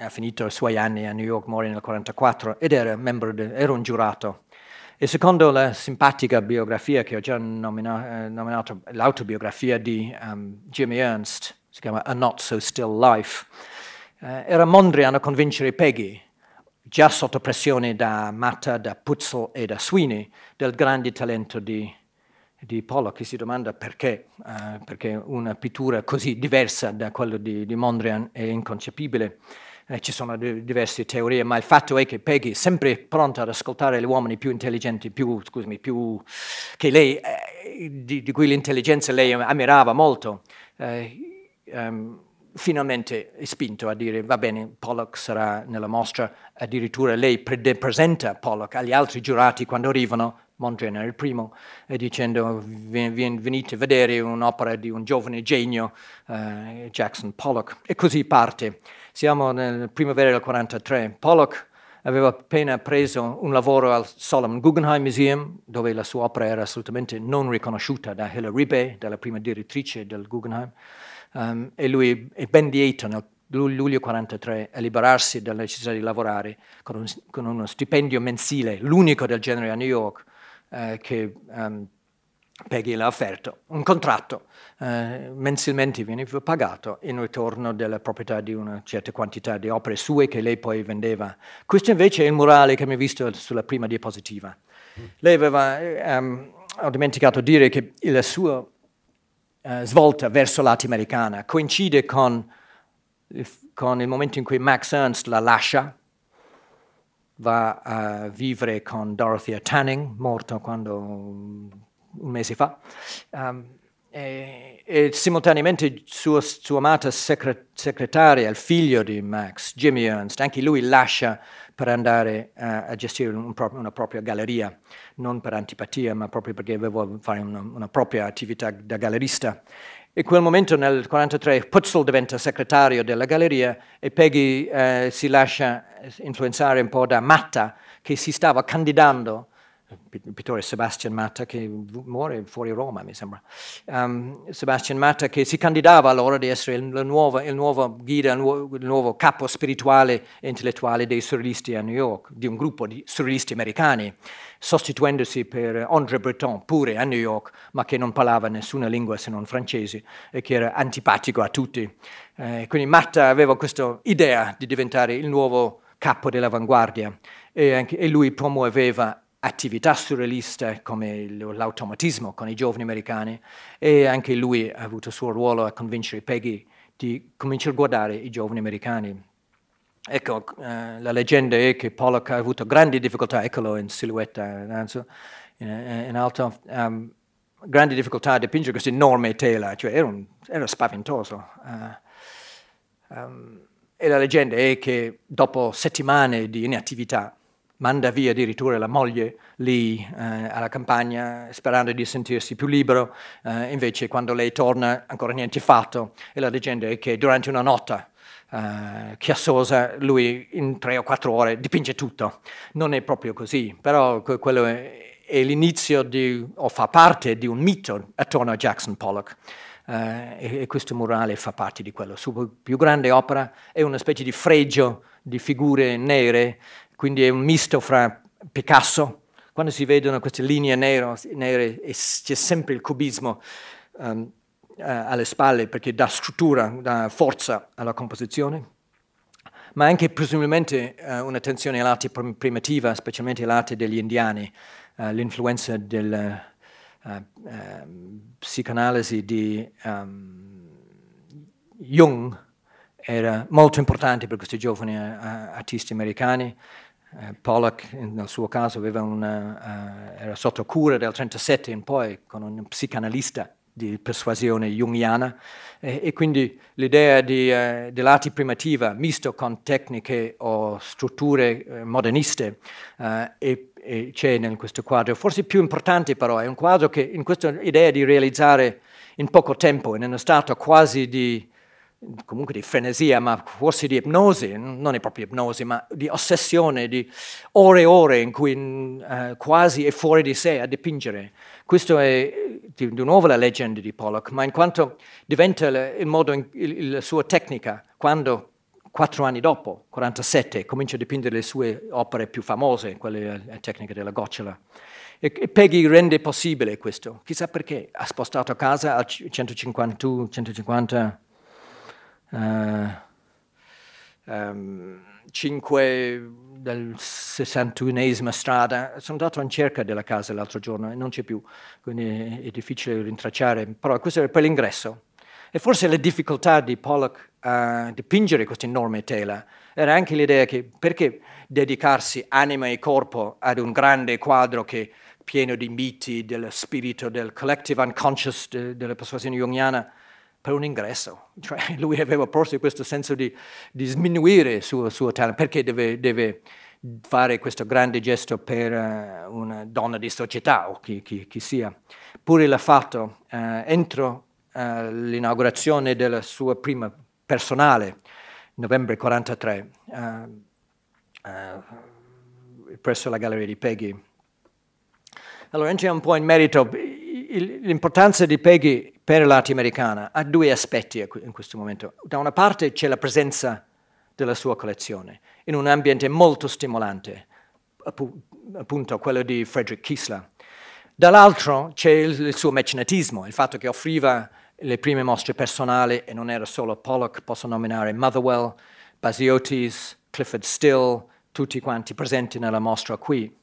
ha finito i suoi anni a New York, muore nel 1944, ed era, de, era, un giurato. E secondo la simpatica biografia che ho già nomina, eh, nominato, l'autobiografia di um, Jimmy Ernst, si chiama A Not So Still Life, eh, era Mondrian a convincere Peggy già sotto pressione da Matta, da Puzzo e da Sweeney, del grande talento di, di Pollock, che si domanda perché, eh, perché una pittura così diversa da quella di, di Mondrian è inconcepibile. Eh, ci sono diverse teorie, ma il fatto è che Peggy sempre pronta ad ascoltare gli uomini più intelligenti, più, scusami, più che lei, eh, di, di, cui l'intelligenza lei ammirava molto. Um, finalmente è spinto a dire va bene, Pollock sarà nella mostra, addirittura lei pre presenta Pollock agli altri giurati quando arrivano, Mongena era il primo, eh, dicendo ven ven venite a vedere un'opera di un giovane genio, eh, Jackson Pollock. E così parte. Siamo nel primavera del 1943. Pollock aveva appena preso un lavoro al Solomon Guggenheim Museum, dove la sua opera era assolutamente non riconosciuta da Hilary Bay, dalla prima direttrice del Guggenheim um, e lui è ben lieto nel luglio 1943 a liberarsi dalla necessità di lavorare con, un, con uno stipendio mensile, l'unico del genere a New York, eh, che um, Peggy l'ha offerto, un contratto eh, mensilmente viene pagato in ritorno della proprietà di una certa quantità di opere sue che lei poi vendeva. Questo invece è il murale che mi ha visto sulla prima diapositiva. Lei aveva, ehm, ho dimenticato di dire che il suo eh, svolta verso l'americana. Coincide con, con, il momento in cui Max Ernst la lascia, va a vivere con Dorothea Tanning, morta quando un mese fa, um, e, e, simultaneamente sua, sua amata secret, segretaria, il figlio di Max, Jimmy Ernst, anche lui lascia per andare a, a gestire un pro una propria galleria, non per antipatia, ma proprio perché volevo fare una, una propria attività da gallerista. In quel momento, nel 1943, Putzel diventa segretario della galleria e Peggy eh, si lascia influenzare un po' da Matta, che si stava candidando pittore Sebastian Matta che muore fuori Roma, mi sembra. Um, Sebastian Matta che si candidava allora di essere il nuovo, il nuovo guida, il nuovo, il nuovo, capo spirituale e intellettuale dei surrealisti a New York, di un gruppo di surrealisti americani, sostituendosi per André Breton, pure a New York, ma che non parlava nessuna lingua se non francese e che era antipatico a tutti. Eh, quindi Matta aveva questa idea di diventare il nuovo capo dell'avanguardia e, anche, e lui promuoveva attività surrealista come l'automatismo con i giovani americani e anche lui ha avuto il suo ruolo a convincere Peggy di cominciare a guardare i giovani americani. Ecco, eh, la leggenda è che Pollock ha avuto grandi difficoltà, eccolo in silhouette in, eh, in alto, um, grandi difficoltà a dipingere questa enorme tela, cioè era, un, era spaventoso. Uh, um, e la leggenda è che dopo settimane di inattività manda via addirittura la moglie lì eh, alla campagna sperando di sentirsi più libero, eh, invece quando lei torna ancora niente fatto e la leggenda è che durante una notte eh, chiassosa lui in tre o quattro ore dipinge tutto. Non è proprio così, però quello è, è l'inizio di, o fa parte di un mito attorno a Jackson Pollock. Uh, e, e, questo murale fa parte di quello. La sua più grande opera è una specie di fregio di figure nere quindi è un misto fra Picasso, quando si vedono queste linee nero, nere c'è sempre il cubismo um, eh, alle spalle perché dà struttura, dà forza alla composizione, ma anche presumibilmente eh, un'attenzione all'arte primitiva, specialmente all'arte degli indiani, eh, l'influenza del eh, ehm, psicanalisi di um, Jung era molto importante per questi giovani eh, artisti americani eh, Pollock nel suo caso una, eh, era sotto cura dal 1937 in poi con un psicanalista di persuasione jungiana eh, e, quindi l'idea eh, dell'arte primitiva misto con tecniche o strutture eh, moderniste eh, c'è in questo quadro. Forse più importante però è un quadro che in questa idea di realizzare in poco tempo, in uno stato quasi di comunque di frenesia, ma forse di ipnosi, non è proprio ipnosi, ma di ossessione, di ore e ore in cui eh, quasi è fuori di sé a dipingere. Questo è di, di nuovo la leggenda di Pollock, ma in quanto diventa il modo, in, il, la sua tecnica, quando quattro anni dopo, 47, comincia a dipingere le sue opere più famose, quelle la eh, tecnica della gocciola. E, e Peggy rende possibile questo, chissà perché, ha spostato a casa a 150, 150 5 eh, um, ehm, del 61esima strada. Sono andato in cerca della casa l'altro giorno e non c'è più, quindi è difficile rintracciare, però questo era per l'ingresso. E forse la difficoltà di Pollock a dipingere questa enorme tela era anche l'idea che perché dedicarsi anima e corpo ad un grande quadro che pieno di miti, dello spirito, del collective unconscious de, della persuasione jungiana, per un ingresso. Cioè, lui aveva forse questo senso di, di sminuire il suo, suo talento, perché deve, deve, fare questo grande gesto per uh, una donna di società o chi, chi, chi sia. Pure l'ha fatto uh, entro uh, l'inaugurazione della sua prima personale, novembre 43, presso la Galleria di Peggy. Allora entriamo un po' in merito, l'importanza di Peggy per l'arte americana ha due aspetti in questo momento. Da una parte c'è la presenza della sua collezione in un ambiente molto stimolante, appunto quello di Frederick Kiesler. Dall'altro c'è il, suo mecenatismo, il fatto che offriva le prime mostre personali e non era solo Pollock, posso nominare Motherwell, Basiotis, Clifford Still, tutti quanti presenti nella mostra qui.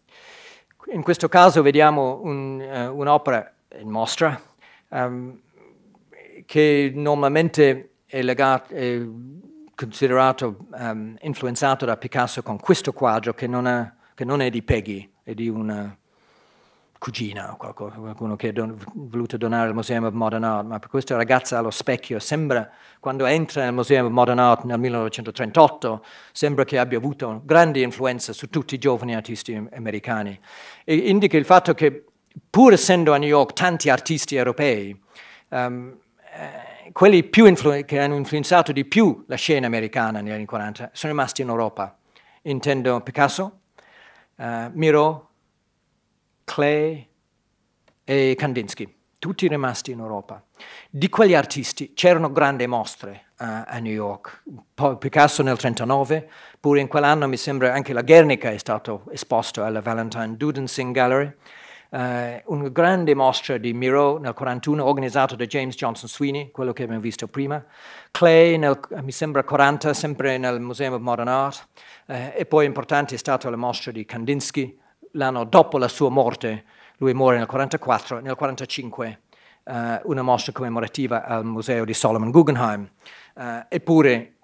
In questo caso vediamo eh, un'opera in mostra, um, che normalmente è, legato, è considerato, um, influenzato da Picasso con questo quadro che non, è, che non è di Peggy, è di una cugina o qualcuno che ha don voluto donare al Museum of Modern Art, ma per questa ragazza allo specchio sembra, quando entra nel Museum of Modern Art nel 1938, sembra che abbia avuto grande influenza su tutti i giovani artisti americani. E indica il fatto che pur essendo a New York tanti artisti europei, um, eh, quelli che hanno influenzato di più la scena americana negli anni 40 sono rimasti in Europa. Intendo Picasso, uh, Miro, Clay e Kandinsky, tutti rimasti in Europa. Di quegli artisti c'erano grandi mostre uh, a New York, Poi Picasso nel 1939, pure in quell'anno mi sembra anche la Guernica è stato esposto alla Valentine Dudensing Gallery, eh, una grande mostra di Miro nel 1941 organizzata da James Johnson Sweeney, quello che abbiamo visto prima, Clay nel, eh, mi sembra 40, sempre nel Museum of Modern Art, eh, e poi importante è stata la mostra di Kandinsky l'anno dopo la sua morte, lui muore nel 1944, nel 1945 eh, una mostra commemorativa al museo di Solomon Guggenheim, eh, eppure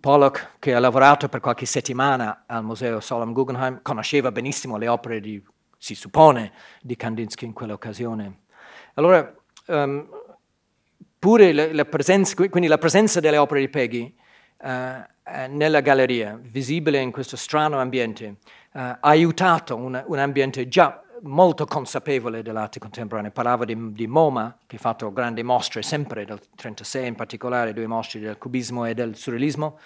Pollock, che ha lavorato per qualche settimana al Museo Solomon Guggenheim, conosceva benissimo le opere di si suppone, di Kandinsky in quell'occasione. Allora, um, pure la, la, presenza, quindi la presenza delle opere di Peggy uh, nella galleria, visibile in questo strano ambiente, uh, ha aiutato un, un ambiente già molto consapevole dell'arte contemporanea. Parlava di, di, MoMA, che ha fatto grandi mostre sempre del 1936, in particolare due mostre del cubismo e del surrealismo,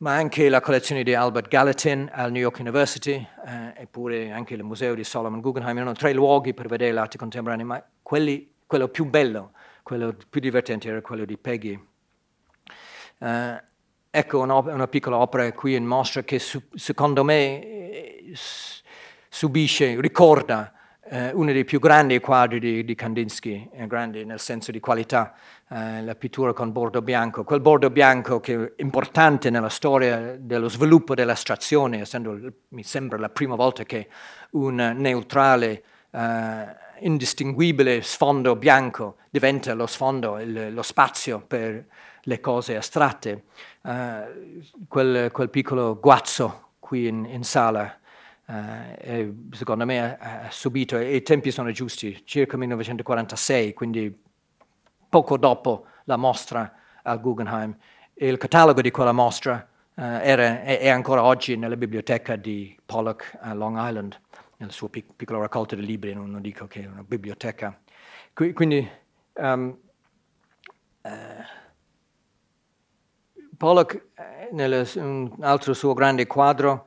ma anche la collezione di Albert Gallatin al New York University, eh, eppure anche il museo di Solomon Guggenheim, erano tre luoghi per vedere l'arte contemporanea, ma quelli, quello più bello, quello più divertente era quello di Peggy. Eh, ecco una, piccola opera qui in mostra che su, secondo me eh, subisce, ricorda eh, uno dei più grandi quadri di, di Kandinsky, eh, grandi nel senso di qualità, eh, la pittura con bordo bianco, quel bordo bianco che è importante nella storia dello sviluppo dell'astrazione, essendo mi sembra la prima volta che un neutrale eh, indistinguibile sfondo bianco diventa lo sfondo, il, lo spazio per le cose astratte. Eh, quel, quel, piccolo guazzo qui in, in sala eh, secondo me ha, subito, e i tempi sono giusti, circa 1946, quindi poco dopo la mostra al Guggenheim. Il catalogo di quella mostra eh, era, è, è, ancora oggi nella biblioteca di Pollock a Long Island, nel suo pic piccolo raccolto di libri, non, dico che è una biblioteca. Qui, quindi um, eh, Pollock, eh, nel, un altro suo grande quadro,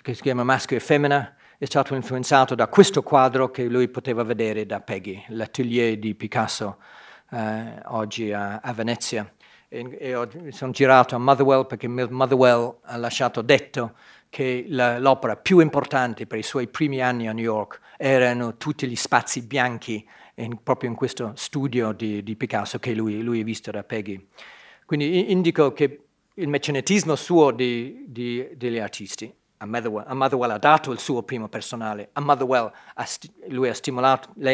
che si chiama Maschio e Femmina, è stato influenzato da questo quadro che lui poteva vedere da Peggy, l'atelier di Picasso eh, oggi a, a Venezia. E, e ho, sono girato a Motherwell perché Motherwell ha lasciato detto che l'opera più importante per i suoi primi anni a New York erano tutti gli spazi bianchi in, proprio in questo studio di, di Picasso che lui, lui, ha visto da Peggy. Quindi indico che il mecenetismo suo di, di, degli artisti a Motherwell, a Motherwell, ha dato il suo primo personale, a Motherwell ha ha lei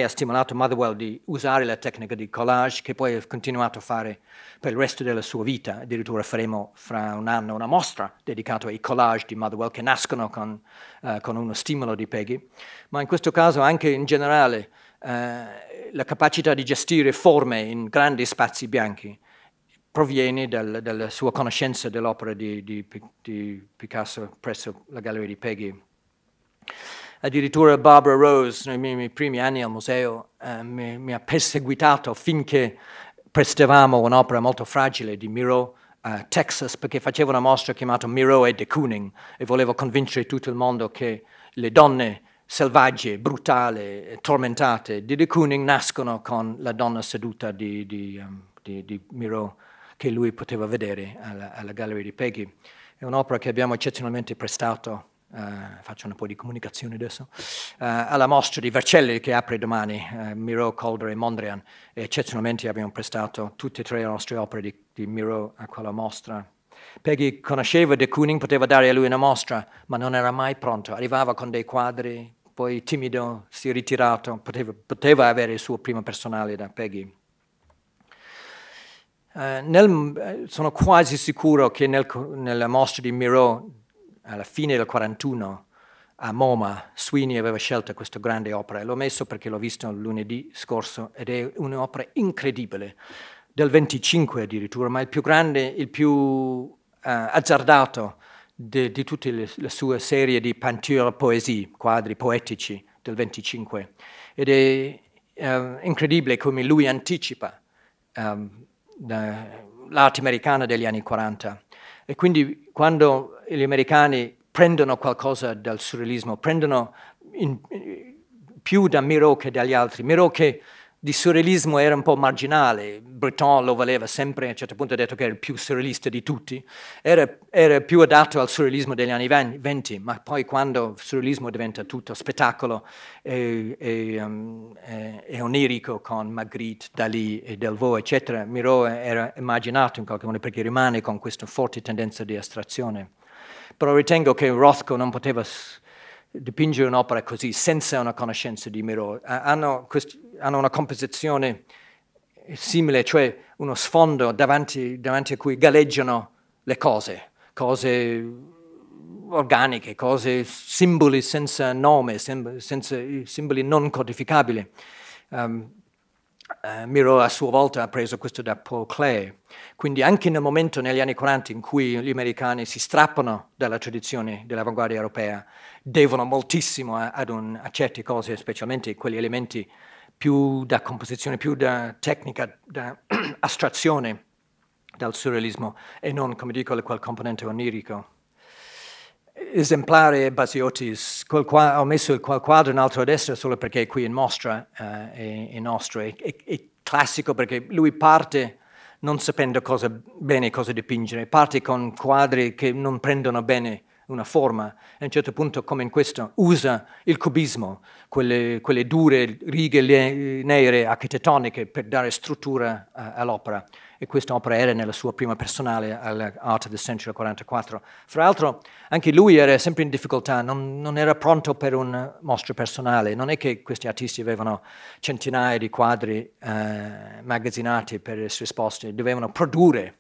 ha stimolato Motherwell di usare la tecnica di collage che poi ha continuato a fare per il resto della sua vita, addirittura faremo fra un anno una mostra dedicata ai collage di Motherwell che nascono con, uh, con uno stimolo di Peggy, ma in questo caso anche in generale uh, la capacità di gestire forme in grandi spazi bianchi proviene dal, dalla sua conoscenza dell'opera di, di, di, Picasso presso la galleria di Peggy. Addirittura Barbara Rose, nei miei, primi anni al museo, eh, mi, mi, ha perseguitato finché prestavamo un'opera molto fragile di Miro a Texas perché faceva una mostra chiamata Miro e de Kooning e volevo convincere tutto il mondo che le donne selvagge, brutali, tormentate di de Kooning nascono con la donna seduta di, di, um, di, di Miro che lui poteva vedere alla, alla Galleria di Peggy. È un'opera che abbiamo eccezionalmente prestato Uh, faccio un po' di comunicazione adesso, uh, alla mostra di Vercelli che apre domani, uh, Miro, Calder e Mondrian. E eccezionalmente abbiamo prestato tutte e tre le nostre opere di, di Miro a quella mostra. Peggy conosceva De Kooning, poteva dare a lui una mostra, ma non era mai pronto. Arrivava con dei quadri, poi timido, si è ritirato, poteva, poteva avere il suo primo personale da Peggy. Eh, nel, eh, sono quasi sicuro che nel, nella mostra di Miro, alla fine del 41, a MoMA, Sweeney aveva scelto questa grande opera. L'ho messo perché l'ho visto lunedì scorso ed è un'opera incredibile, del 25 addirittura, ma il più grande, il più eh, azzardato di, di le, la sua serie di peinture poesie, quadri poetici del 25. Ed è eh, incredibile come lui anticipa um, eh, l'arte americana degli anni 40. E quindi quando gli americani prendono qualcosa dal surrealismo, prendono in, in, più da Miro che dagli altri. Miro che di surrealismo era un po' marginale, Breton lo valeva sempre, a un certo punto ha detto che era il più surrealista di tutti, era, era più adatto al surrealismo degli anni venti, ma poi quando il surrealismo diventa tutto spettacolo e, e, um, e, e onirico con Magritte, Dalí e Delvaux, eccetera, Miro era immaginato in qualche modo perché rimane con questa forte tendenza di astrazione. Però ritengo che Rothko non poteva dipingere un'opera così senza una conoscenza di Miró. Hanno questo, hanno una composizione simile, cioè uno sfondo davanti, davanti a cui galleggiano le cose, cose organiche, cose, simboli senza nome, senza, simboli non codificabili. Um, uh, Miro a sua volta ha preso questo da Paul Clay. Quindi anche nel momento negli anni 40 in cui gli americani si strappano dalla tradizione dell'avanguardia europea, devono moltissimo a, un, a, certe cose, specialmente quegli elementi più da composizione, più da tecnica, da astrazione dal surrealismo e non, come dico, quel componente onirico. Esemplare è Basiotis, ho messo il quadro in alto a destra solo perché è qui in mostra, eh, è, è, nostro, è, è, classico perché lui parte non sapendo cosa, bene cosa dipingere, parte con quadri che non prendono bene una forma, a un certo punto, come in questo, usa il cubismo, quelle, quelle dure righe nere architettoniche per dare struttura uh, all'opera. E questa opera era nella sua prima personale all'Art of the Century 44. Fra l'altro, anche lui era sempre in difficoltà, non, non era pronto per un mostro personale. Non è che questi artisti avevano centinaia di quadri uh, eh, magazzinati per essere esposti, dovevano produrre.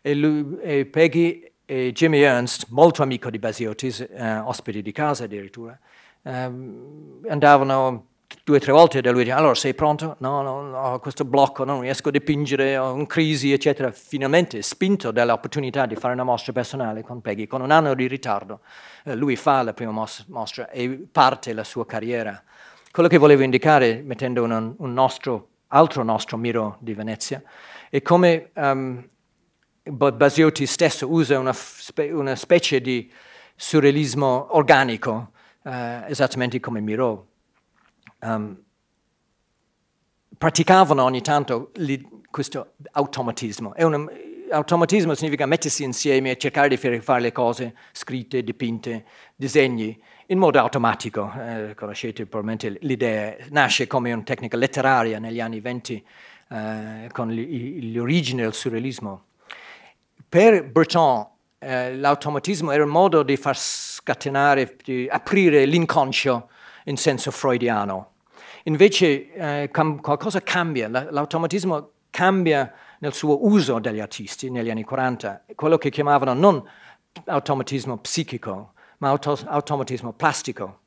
e, lui, e Peggy e Jimmy Ernst, molto amico di Basiotis, eh, ospite di casa addirittura, ehm, andavano due o tre volte da lui, allora sei pronto? No, no, no, questo blocco, non riesco a dipingere, ho un crisi, eccetera. Finalmente, spinto dall'opportunità di fare una mostra personale con Peggy, con un anno di ritardo, eh, lui fa la prima mos mostra e parte la sua carriera. Quello che volevo indicare, mettendo un, un nostro, altro nostro miro di Venezia, è come um, Basiotti stesso usa una, spe una specie di surrealismo organico, eh, esattamente come Miró. Um, praticavano ogni tanto li, questo automatismo. Un, automatismo significa mettersi insieme e cercare di fare le cose scritte, dipinte, disegni, in modo automatico. Eh, conoscete probabilmente l'idea, nasce come una tecnica letteraria negli anni 20 eh, con l'origine del surrealismo. Per Breton eh, l'automatismo era un modo di far scatenare, di aprire l'inconscio in senso freudiano. Invece eh, cam qualcosa cambia, l'automatismo cambia nel suo uso degli artisti negli anni 40, quello che chiamavano non automatismo psichico, ma auto automatismo plastico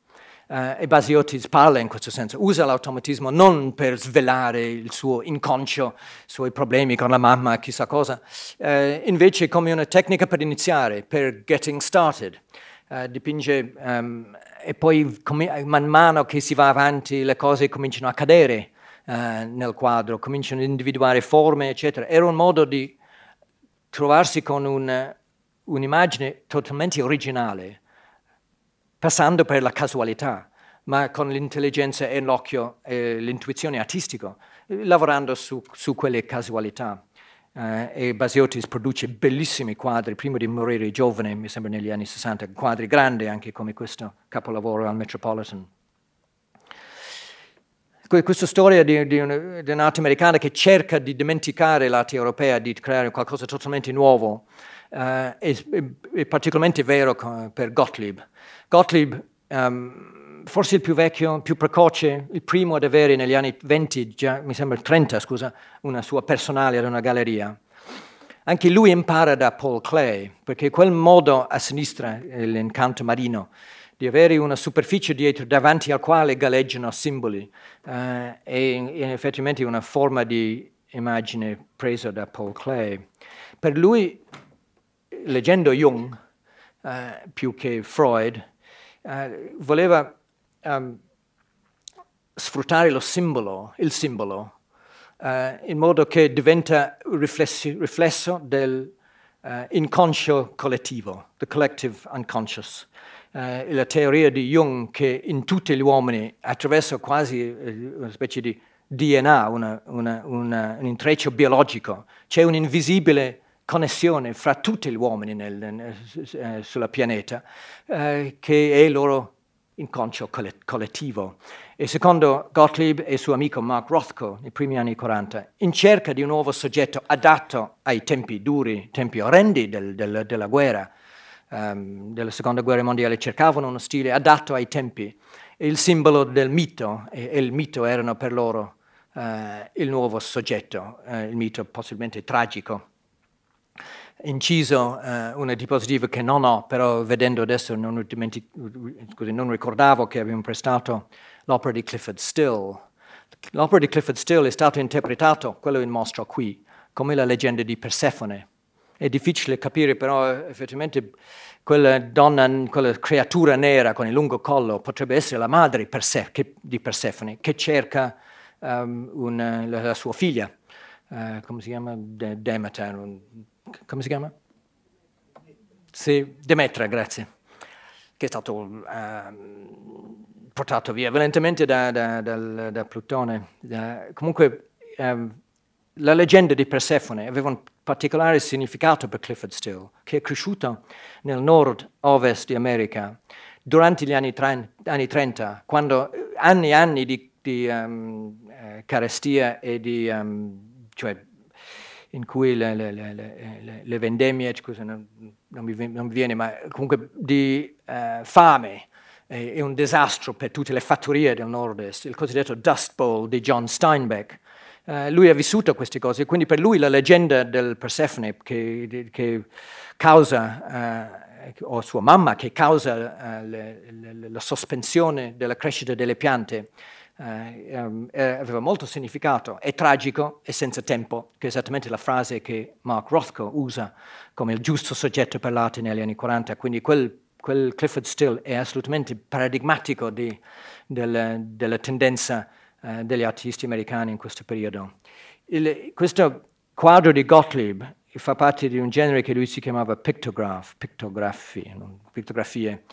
eh, e Basiotis parla in questo senso, usa l'automatismo non per svelare il suo inconscio, i suoi problemi con la mamma, chissà cosa, eh, invece come una tecnica per iniziare, per getting started. Eh, dipinge ehm, e poi man mano che si va avanti le cose cominciano a cadere eh, nel quadro, cominciano ad individuare forme, eccetera. Era un modo di trovarsi con un'immagine totalmente originale, passando per la casualità, ma con l'intelligenza e l'occhio e l'intuizione artistica, lavorando su, su quelle casualità. Uh, e Basiotis produce bellissimi quadri, prima di morire giovane, mi sembra negli anni 60, quadri grandi anche come questo capolavoro al Metropolitan. Que questa storia di, di un'arte americana che cerca di dimenticare l'arte europea, di creare qualcosa totalmente nuovo, eh, è, è, particolarmente vero per Gottlieb. Gottlieb, um, forse il più vecchio, il più precoce, il primo ad avere negli anni 20, già, mi sembra 30, scusa, una sua personale ad una galleria. Anche lui impara da Paul Clay, perché quel modo a sinistra, eh, l'incanto marino, di avere una superficie dietro davanti al quale galleggiano simboli, eh, è, è effettivamente una forma di immagine presa da Paul Clay. Per lui leggendo Jung eh, più che Freud, eh, voleva um, sfruttare lo simbolo, il simbolo, eh, in modo che diventa riflessi, riflesso dell'inconscio eh, Uh, collettivo, the collective unconscious. Uh, la teoria di Jung che in tutti gli uomini, attraverso quasi una specie di DNA, una, una, una, un intreccio biologico, c'è un invisibile connessione fra tutti gli uomini nel, nel, eh, sulla pianeta, eh, che è il loro inconscio collettivo. E secondo Gottlieb e suo amico Mark Rothko, nei primi anni 40, in cerca di un nuovo soggetto adatto ai tempi duri, tempi orrendi del, del, della guerra, um, della seconda guerra mondiale, cercavano uno stile adatto ai tempi. E il simbolo del mito, e, e il mito erano per loro uh, il nuovo soggetto, uh, il mito possibilmente tragico inciso eh, una diapositiva che non ho, però vedendo adesso non, scusi, non ricordavo che abbiamo prestato l'opera di Clifford Still. L'opera di Clifford Still è stata interpretata, quello in mostra qui, come la leggenda di Persephone. È difficile capire, però effettivamente quella donna, quella creatura nera con il lungo collo potrebbe essere la madre Perse che, di Persephone che cerca um, ehm, una, la, la, sua figlia, uh, come si chiama? De Demeter, un, come si chiama? Sì, Demetra, grazie, che è stato uh, portato via violentemente da, da, da, da Plutone. comunque, uh, la leggenda di Persephone aveva un particolare significato per Clifford Still, che è cresciuto nel nord-ovest di America durante gli anni, 30, quando eh, anni e anni di, di um, carestia e di um, cioè in cui le, le, le, le vendemmie, scusa, non, non, mi, non, mi, viene, ma comunque di eh, fame è, è, un disastro per tutte le fattorie del nord-est, il cosiddetto Dust Bowl di John Steinbeck. Eh, lui ha vissuto queste cose, quindi per lui la leggenda del Persephone che, che causa... Eh, o sua mamma che causa eh, le, le, la sospensione della crescita delle piante eh, ehm, eh, aveva molto significato, è tragico e senza tempo, che è esattamente la frase che Mark Rothko usa come il giusto soggetto per l'arte negli anni 40, quindi quel, quel Clifford Still è assolutamente paradigmatico di, del, della tendenza eh, degli artisti americani in questo periodo. Il, questo quadro di Gottlieb fa parte di un genere che lui si chiamava pictograph, pictografie. pictografie.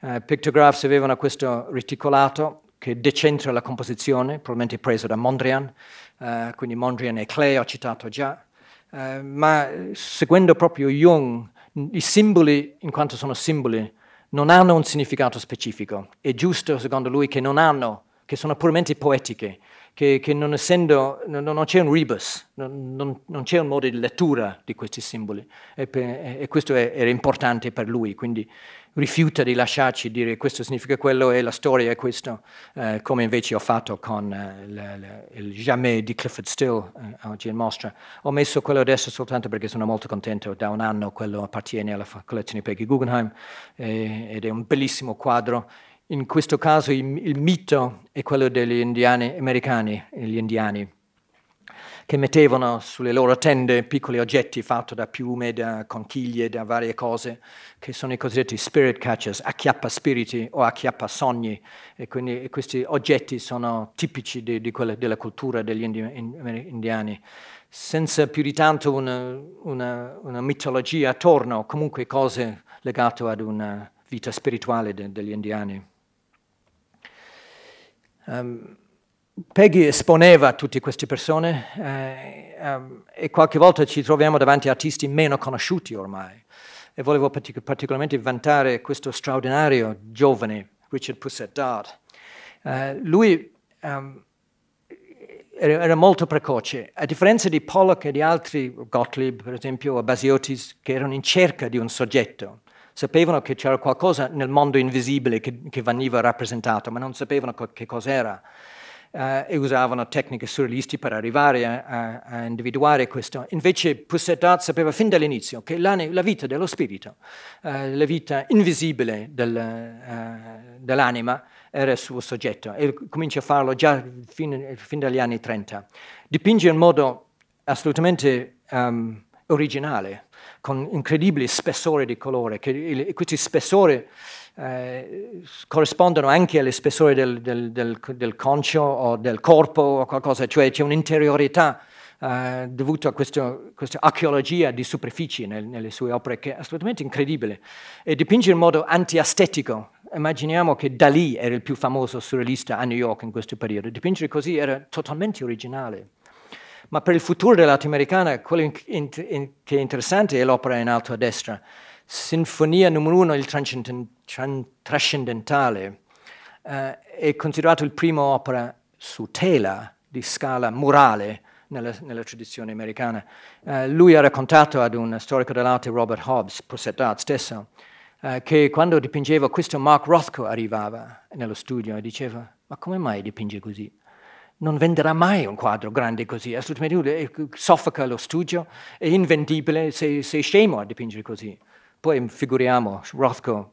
Uh, pictographs avevano questo reticolato che decentra la composizione, probabilmente preso da Mondrian, eh, quindi Mondrian e Clay ho citato già, eh, ma seguendo proprio Jung, i simboli, in quanto sono simboli, non hanno un significato specifico. È giusto, secondo lui, che non hanno, che sono puramente poetiche, che, che non essendo, non, non c'è un rebus, non, non, non c'è un modo di lettura di questi simboli e, per, e questo è, era importante per lui, quindi rifiuta di lasciarci dire questo significa quello e la storia è questo, eh, come invece ho fatto con eh, le, le, il Jamais di Clifford Still eh, oggi in mostra. Ho messo quello adesso soltanto perché sono molto contento, da un anno quello appartiene alla collezione Peggy Guggenheim eh, ed è un bellissimo quadro in questo caso il, mito è quello degli indiani americani, gli indiani, che mettevano sulle loro tende piccoli oggetti fatti da piume, da conchiglie, da varie cose, che sono i cosiddetti spirit catchers, acchiappa spiriti o acchiappa sogni. E quindi questi oggetti sono tipici di, di quella, della cultura degli indiani senza più di tanto una, una, una, mitologia attorno, comunque cose legate ad una vita spirituale de, degli indiani. Um, Peggy esponeva tutte queste persone eh, um, e qualche volta ci troviamo davanti a artisti meno conosciuti ormai. E volevo partic particolarmente vantare questo straordinario giovane, Richard Pusset Dard. Uh, eh, lui um, era, molto precoce, a differenza di Pollock e di altri, Gottlieb per esempio, o Basiotis, che erano in cerca di un soggetto. Sapevano che c'era qualcosa nel mondo invisibile che, che veniva rappresentato, ma non sapevano co che cos'era. Uh, e usavano tecniche surrealisti per arrivare a, a, individuare questo. Invece Pussetat sapeva fin dall'inizio che la, la, vita dello spirito, uh, la vita invisibile del, uh, dell'anima, era il suo soggetto e comincia a farlo già fin, fin dagli anni 30. Dipinge in modo assolutamente um, originale con incredibile spessore di colore, che il, questi spessori eh, corrispondono anche allo spessore del, del, del, del, concio o del corpo o qualcosa, cioè c'è un'interiorità eh, dovuta a questo, questa archeologia di superfici nel, nelle sue opere che è assolutamente incredibile e dipinge in modo antiastetico. Immaginiamo che Dalì era il più famoso surrealista a New York in questo periodo, dipingere così era totalmente originale. Ma per il futuro dell'arte americana, quello in, in, in, che è interessante è l'opera in alto a destra. Sinfonia numero uno, il trascendentale, eh, è considerato il primo opera su tela di scala murale nella, nella tradizione americana. Eh, lui ha raccontato ad un storico dell'arte, Robert Hobbes, Prosetat stesso, eh, che quando dipingeva questo Mark Rothko arrivava nello studio e diceva ma come mai dipinge così? non venderà mai un quadro grande così, assolutamente nulla, eh, soffoca lo studio, è invendibile, sei, sei scemo a dipingere così. Poi figuriamo, Rothko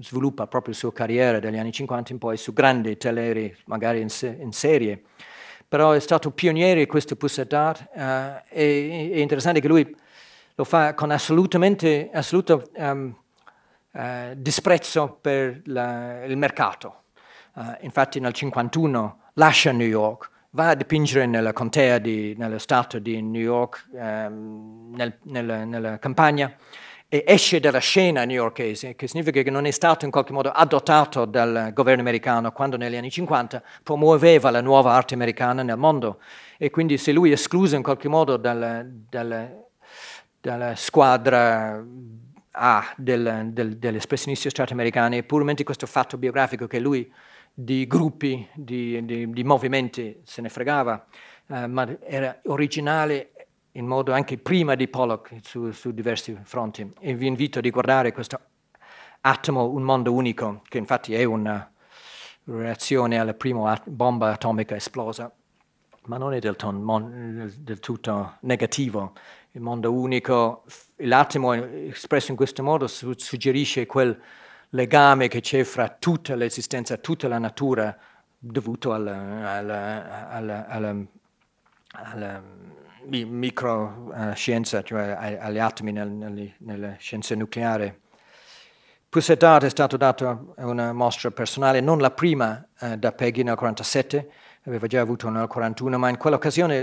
sviluppa proprio la sua carriera dagli anni 50 in poi su grandi teleri, magari in, se in serie, però è stato pioniere di pusset d'art eh, e è interessante che lui lo fa con assolutamente, assoluto um, eh, disprezzo per la, il mercato. Uh, infatti nel 51 lascia New York, va a dipingere nella contea, di, nello stato di New York, ehm, nel, nella, nella, campagna, e esce dalla scena newyorkese, che significa che non è stato in qualche modo adottato dal governo americano quando negli anni 50 promuoveva la nuova arte americana nel mondo. E quindi se lui è escluso in qualche modo dalla, dalla, dalla squadra A del, del, degli espressionisti stato americani, è puramente questo fatto biografico che lui di gruppi, di, di, di movimenti, se ne fregava, eh, ma era originale in modo anche prima di Pollock su, su diversi fronti. E vi invito a guardare questo atomo, un mondo unico, che infatti è una reazione alla prima at bomba atomica esplosa, ma non è del, del tutto negativo. Il mondo unico, l'atomo espresso in questo modo suggerisce quel legame che c'è fra tutta l'esistenza, tutta la natura, dovuto alla, alla, alla, alla, alla microscienza, cioè agli atomi nel, nel, nella scienza nucleare. Pussettard è stato dato una mostra personale, non la prima eh, da Peggy nel 1947, aveva già avuto una nel 1941, ma in quell'occasione,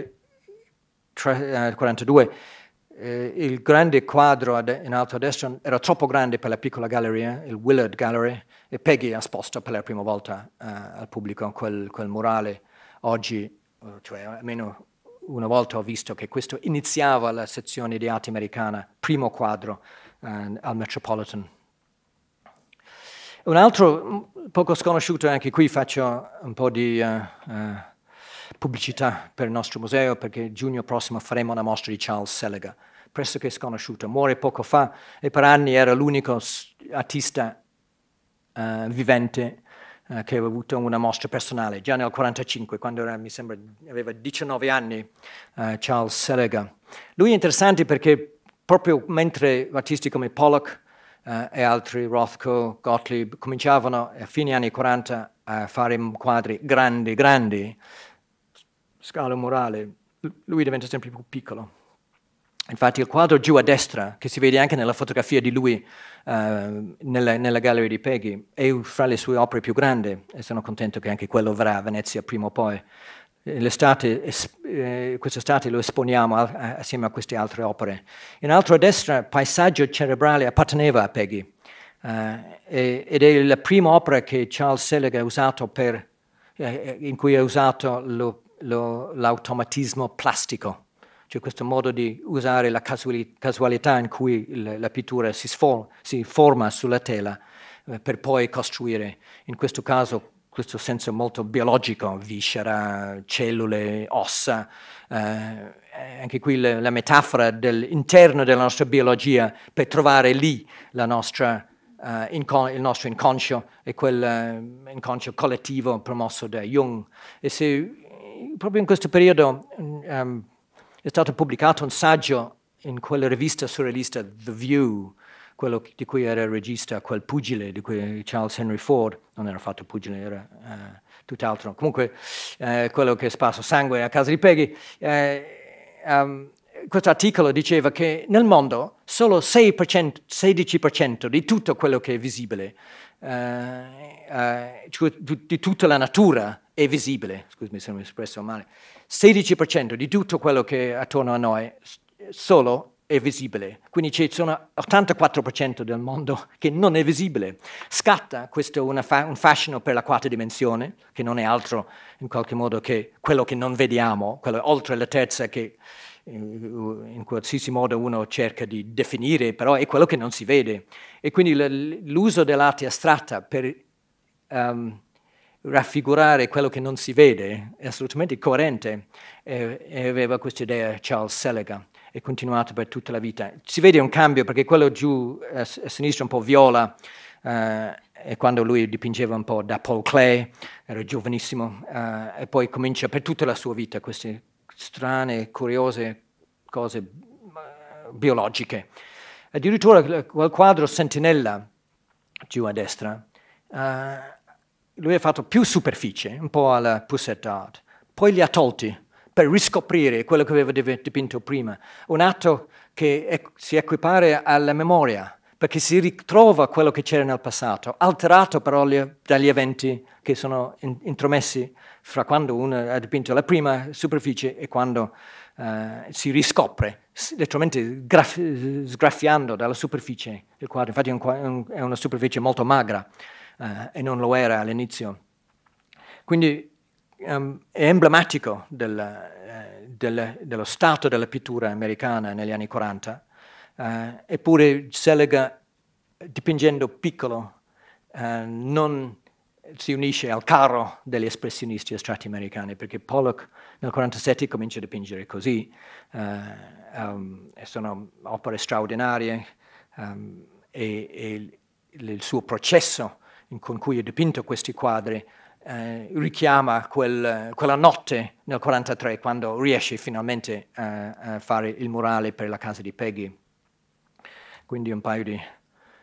nel eh, 1942, eh, il grande quadro in alto a destra era troppo grande per la piccola galleria, eh, il Willard Gallery, e Peggy ha esposto per la prima volta eh, al pubblico quel, quel, murale. Oggi, eh, cioè almeno una volta ho visto che questo iniziava la sezione di arte americana, primo quadro eh, al Metropolitan. Un altro mm, poco sconosciuto, anche qui faccio un po' di... Uh, uh, pubblicità per il nostro museo perché giugno prossimo faremo una mostra di Charles Selega, pressoché sconosciuto. Muore poco fa e per anni era l'unico artista uh, vivente uh, che aveva avuto una mostra personale, già nel 1945, quando era, mi sembra aveva 19 anni, uh, Charles Selega. Lui è interessante perché proprio mentre artisti come Pollock e altri, Rothko, Gottlieb, cominciavano a fine anni 40 a fare quadri grandi, grandi, scala morale, lui diventa sempre più piccolo. Infatti il quadro giù a destra, che si vede anche nella fotografia di lui eh, nella, nella, galleria di Peggy, è fra le sue opere più grandi e sono contento che anche quello verrà a Venezia prima o poi. Eh, l'estate, eh, quest'estate lo esponiamo a, assieme a queste altre opere. In altro a destra, Paesaggio cerebrale apparteneva a Peggy eh, ed è la prima opera che Charles Selig ha usato per, eh, eh, in cui ha usato lo, l'automatismo plastico, cioè questo modo di usare la casualità in cui la pittura si, si forma sulla tela eh, per poi costruire, in questo caso questo senso molto biologico, viscera, cellule, ossa. Eh, anche qui la, la metafora dell'interno della nostra biologia per trovare lì nostra, eh, il nostro inconscio e quel eh, inconscio collettivo promosso da Jung. E se proprio in questo periodo um, è stato pubblicato un saggio in quella rivista surrealista The View, quello di cui era il regista quel pugile di cui Charles Henry Ford, non era fatto pugile, era eh, tutt'altro, comunque eh, quello che è sparso sangue a casa di Peggy, eh, um, questo articolo diceva che nel mondo solo 6%, 16% di tutto quello che è visibile, eh, eh, cioè di tutta la natura è visibile, scusami se mi sono espresso male, 16% di tutto quello che è attorno a noi solo è visibile, quindi ci sono 84% del mondo che non è visibile. Scatta questo fa- un fascino per la quarta dimensione, che non è altro in qualche modo che quello che non vediamo, quello oltre la terza che eh, in qualsiasi modo uno cerca di definire, però è quello che non si vede. E quindi l'uso dell'arte astratta per... Um, raffigurare quello che non si vede, è assolutamente coerente. E, eh, e aveva questa idea Charles Selega e continuato per tutta la vita. Si vede un cambio perché quello giù a, a sinistra un po' viola eh, è quando lui dipingeva un po' da Paul Clay, era giovanissimo, eh, e poi comincia per tutta la sua vita queste strane, curiose cose eh, biologiche. Addirittura quel quadro Sentinella giù a destra. Eh, lui ha fatto più superficie, un po' alla Pusset Art, poi li ha tolti per riscoprire quello che aveva dipinto prima, un atto che è, si equipare alla memoria, perché si ritrova quello che c'era nel passato, alterato però dagli eventi che sono in, intromessi fra quando uno ha dipinto la prima superficie e quando eh, si riscopre, letteralmente sgraffiando dalla superficie il quadro, infatti è, un, è una superficie molto magra eh, e non lo era all'inizio. Quindi um, è emblematico del, eh, del, dello stato della pittura americana negli anni 40, eh, eppure Selega, dipingendo piccolo, eh, non si unisce al carro degli espressionisti estratti americani, perché Pollock nel 1947 comincia a dipingere così, um, sono opere straordinarie, um, e, e il suo processo con cui è dipinto questi quadri eh, richiama quel, quella notte nel 1943 quando riesce finalmente eh, a fare il murale per la casa di Peggy. Quindi un paio di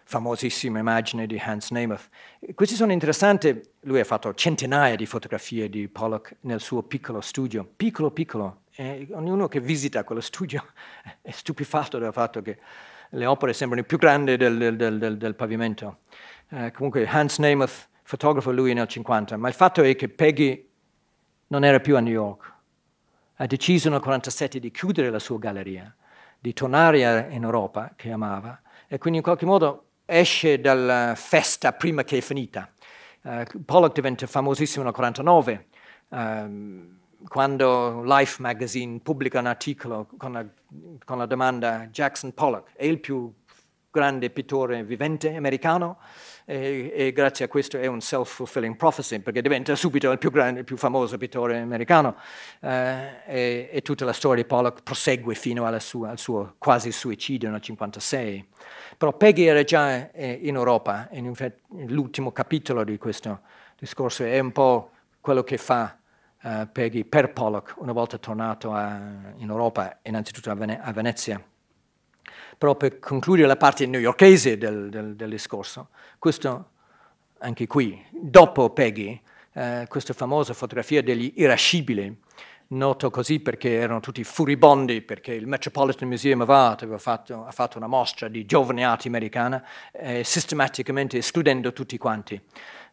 famosissime immagini di Hans Nemeth. Queste sono interessanti, lui ha fatto centinaia di fotografie di Pollock nel suo piccolo studio, piccolo piccolo, e ognuno che visita quello studio è stupefatto dal fatto che le opere sembrano più grandi del, del, del, del pavimento. Eh, comunque Hans Namath, fotografo lui nel 50, ma il fatto è che Peggy non era più a New York. Ha deciso nel 47 di chiudere la sua galleria, di tornare in Europa, che amava, e quindi in qualche modo esce dalla eh, festa prima che è finita. Uh, Pollock diventa famosissimo nel 49, um, ehm, quando Life Magazine pubblica un articolo con la, con la domanda Jackson Pollock è il più grande pittore vivente americano? e, e grazie a questo è un self-fulfilling prophecy perché diventa subito il più grande, il più famoso pittore americano eh, e, e, tutta la storia di Pollock prosegue fino sua, al suo quasi suicidio nel 1956. Però Peggy era già eh, in Europa e in l'ultimo capitolo di questo discorso è un po' quello che fa eh, Peggy per Pollock una volta tornato a, in Europa, innanzitutto a, Vene a Venezia proprio per concludere la parte newyorkese del, del, del, discorso, questo anche qui, dopo Peggy, eh, questa famosa fotografia degli irascibili, noto così perché erano tutti furibondi, perché il Metropolitan Museum of Art aveva fatto, ha fatto una mostra di giovane arte americana, eh, sistematicamente escludendo tutti quanti.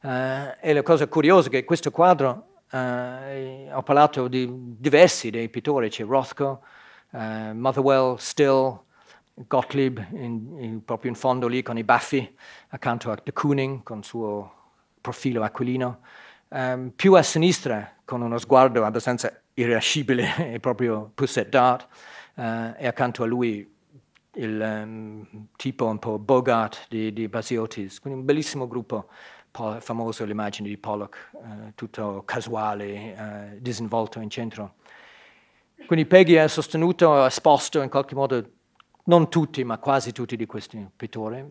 Eh, e la cosa curiosa è che questo quadro, eh, ho parlato di diversi dei pittori, c'è Rothko, eh, Motherwell, Still, Gottlieb in, in, proprio in fondo lì con i baffi, accanto a De Kooning con il suo profilo aquilino, um, più a sinistra con uno sguardo abbastanza irascibile e proprio Pusset Dart, uh, eh, e accanto a lui il um, tipo un po' Bogart di, di Basiotis, quindi un bellissimo gruppo, famoso l'immagine di Pollock, uh, tutto casuale, uh, disinvolto in centro. Quindi Peggy ha sostenuto, ha esposto in qualche modo non tutti, ma quasi tutti di questi pittori,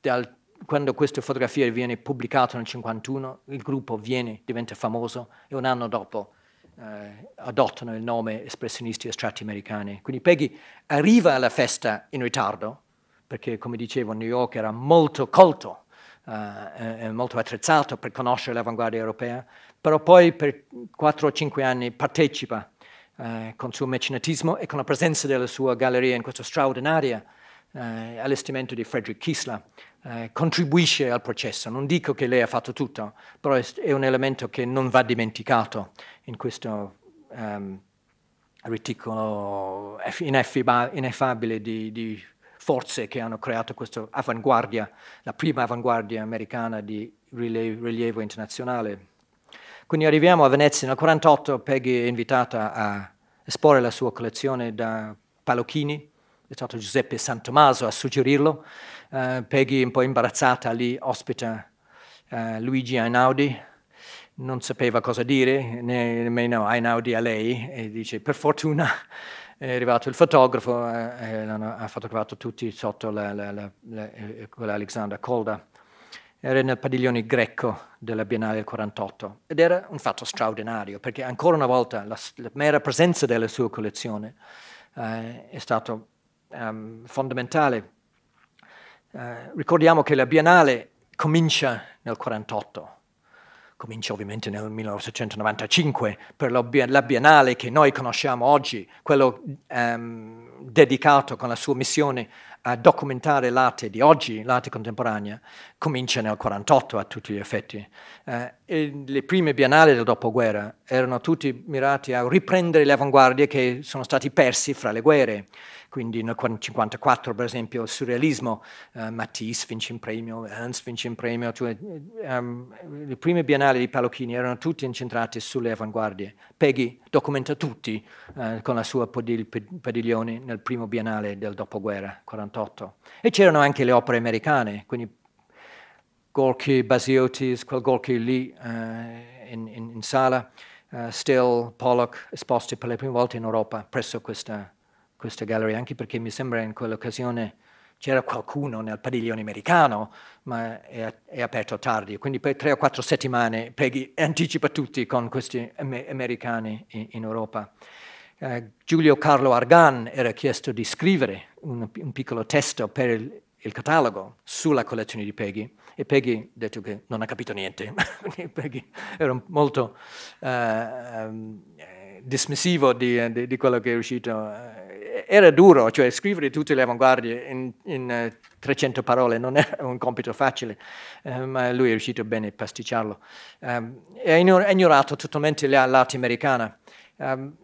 dal, quando questa fotografia viene pubblicata nel 1951, il gruppo viene, diventa famoso e un anno dopo eh, adottano il nome espressionisti estratti americani. Quindi Peggy arriva alla festa in ritardo, perché come dicevo New York era molto colto, eh, molto attrezzato per conoscere l'avanguardia europea, però poi per 4 o 5 anni partecipa eh, con il suo mecenatismo e con la presenza della sua galleria in questo straordinario eh, allestimento di Frederick Kisla, eh, contribuisce al processo. Non dico che lei ha fatto tutto, però è un elemento che non va dimenticato in questo ehm, reticolo ineffabile di, di forze che hanno creato questa avanguardia, la prima avanguardia americana di rilievo internazionale quindi arriviamo a Venezia nel 1948, Peggy è invitata a esporre la sua collezione da Palocchini, è stato Giuseppe Santomaso a suggerirlo. Uh, Peggy, un po' imbarazzata, lì ospita uh, Luigi Einaudi, non sapeva cosa dire, nemmeno Einaudi a lei, e dice per fortuna è arrivato il fotografo, eh, eh, ha fotografato tutti sotto la, la, eh, Alexandra Colda era nel padiglione greco della Biennale del 48 ed era un fatto straordinario perché ancora una volta la, la mera presenza della sua collezione eh, è stato um, fondamentale. Eh, ricordiamo che la Biennale comincia nel 48, comincia ovviamente nel 1995 per la, la Biennale che noi conosciamo oggi, quello um, dedicato con la sua missione a documentare l'arte di oggi, l'arte contemporanea, comincia nel 1948 a tutti gli effetti. Eh, le prime biennali del dopoguerra erano tutti mirati a riprendere le avanguardie che sono stati persi fra le guerre. Quindi nel 1954, per esempio, il surrealismo, eh, Matisse vince un premio, Ernst vince un premio. Cioè, um, le prime biennali di Palocchini erano tutte incentrate sulle avanguardie. Peggy documenta tutti eh, con la sua padiglione nel primo biennale del dopoguerra, 1948. E c'erano anche le opere americane, quindi Gorky, Basiotis, quel Gorky lì uh, in, in, in, sala, uh, eh, Still, Pollock, esposti per le prime volte in Europa presso questa questa galleria, anche perché mi sembra in quell'occasione c'era qualcuno nel padiglione americano, ma è, è, aperto tardi. Quindi per tre o quattro settimane Peggy anticipa tutti con questi americani in, in Europa. Eh, Giulio Carlo Argan era chiesto di scrivere un, un piccolo testo per il, il, catalogo sulla collezione di Peggy e Peggy ha detto che non ha capito niente. Peggy era molto eh, ehm, dismissivo di, di, di, quello che è uscito. Eh, era duro, cioè scrivere tutte le avanguardie in, in 300 eh, parole non era un compito facile, eh, ma lui è riuscito bene a pasticciarlo. Um, e ha ignorato totalmente l'arte americana, um,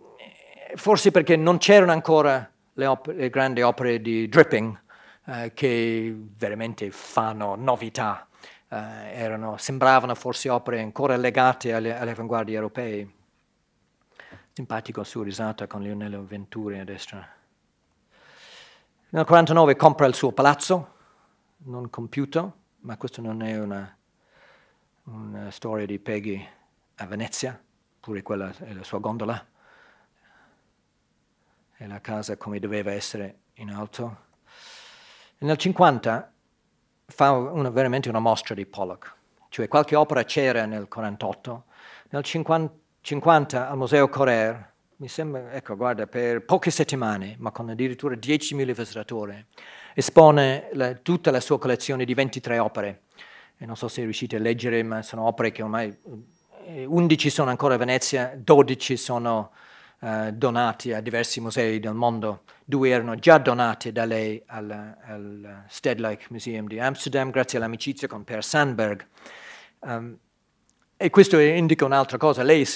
forse perché non c'erano ancora le, le, grandi opere di Dripping uh, che veramente fanno novità. Uh, erano, sembravano forse opere ancora legate alle, alle avanguardie europee. Simpatico il suo risata con Lionello Venturi a destra. Nel 49 compra il suo palazzo, non compiuto, ma questa non è una, una eh, storia di Peggy a Venezia, pure quella è la sua gondola. È la casa come doveva essere in alto. E nel 50 fa una, veramente una mostra di Pollock, cioè qualche opera c'era nel 48, nel 50 50 al Museo Correr, mi sembra, ecco, guarda, per poche settimane, ma con addirittura 10.000 visitatori, espone la, tutta la sua collezione di 23 opere. E non so se riuscite a leggere, ma sono opere che ormai 11 eh, sono ancora a Venezia, 12 sono uh, donati a diversi musei del mondo, due erano già donate da lei al, al Stedelijk Museum di Amsterdam grazie all'amicizia con Per Sandberg. Um, e questo indica un'altra cosa, lei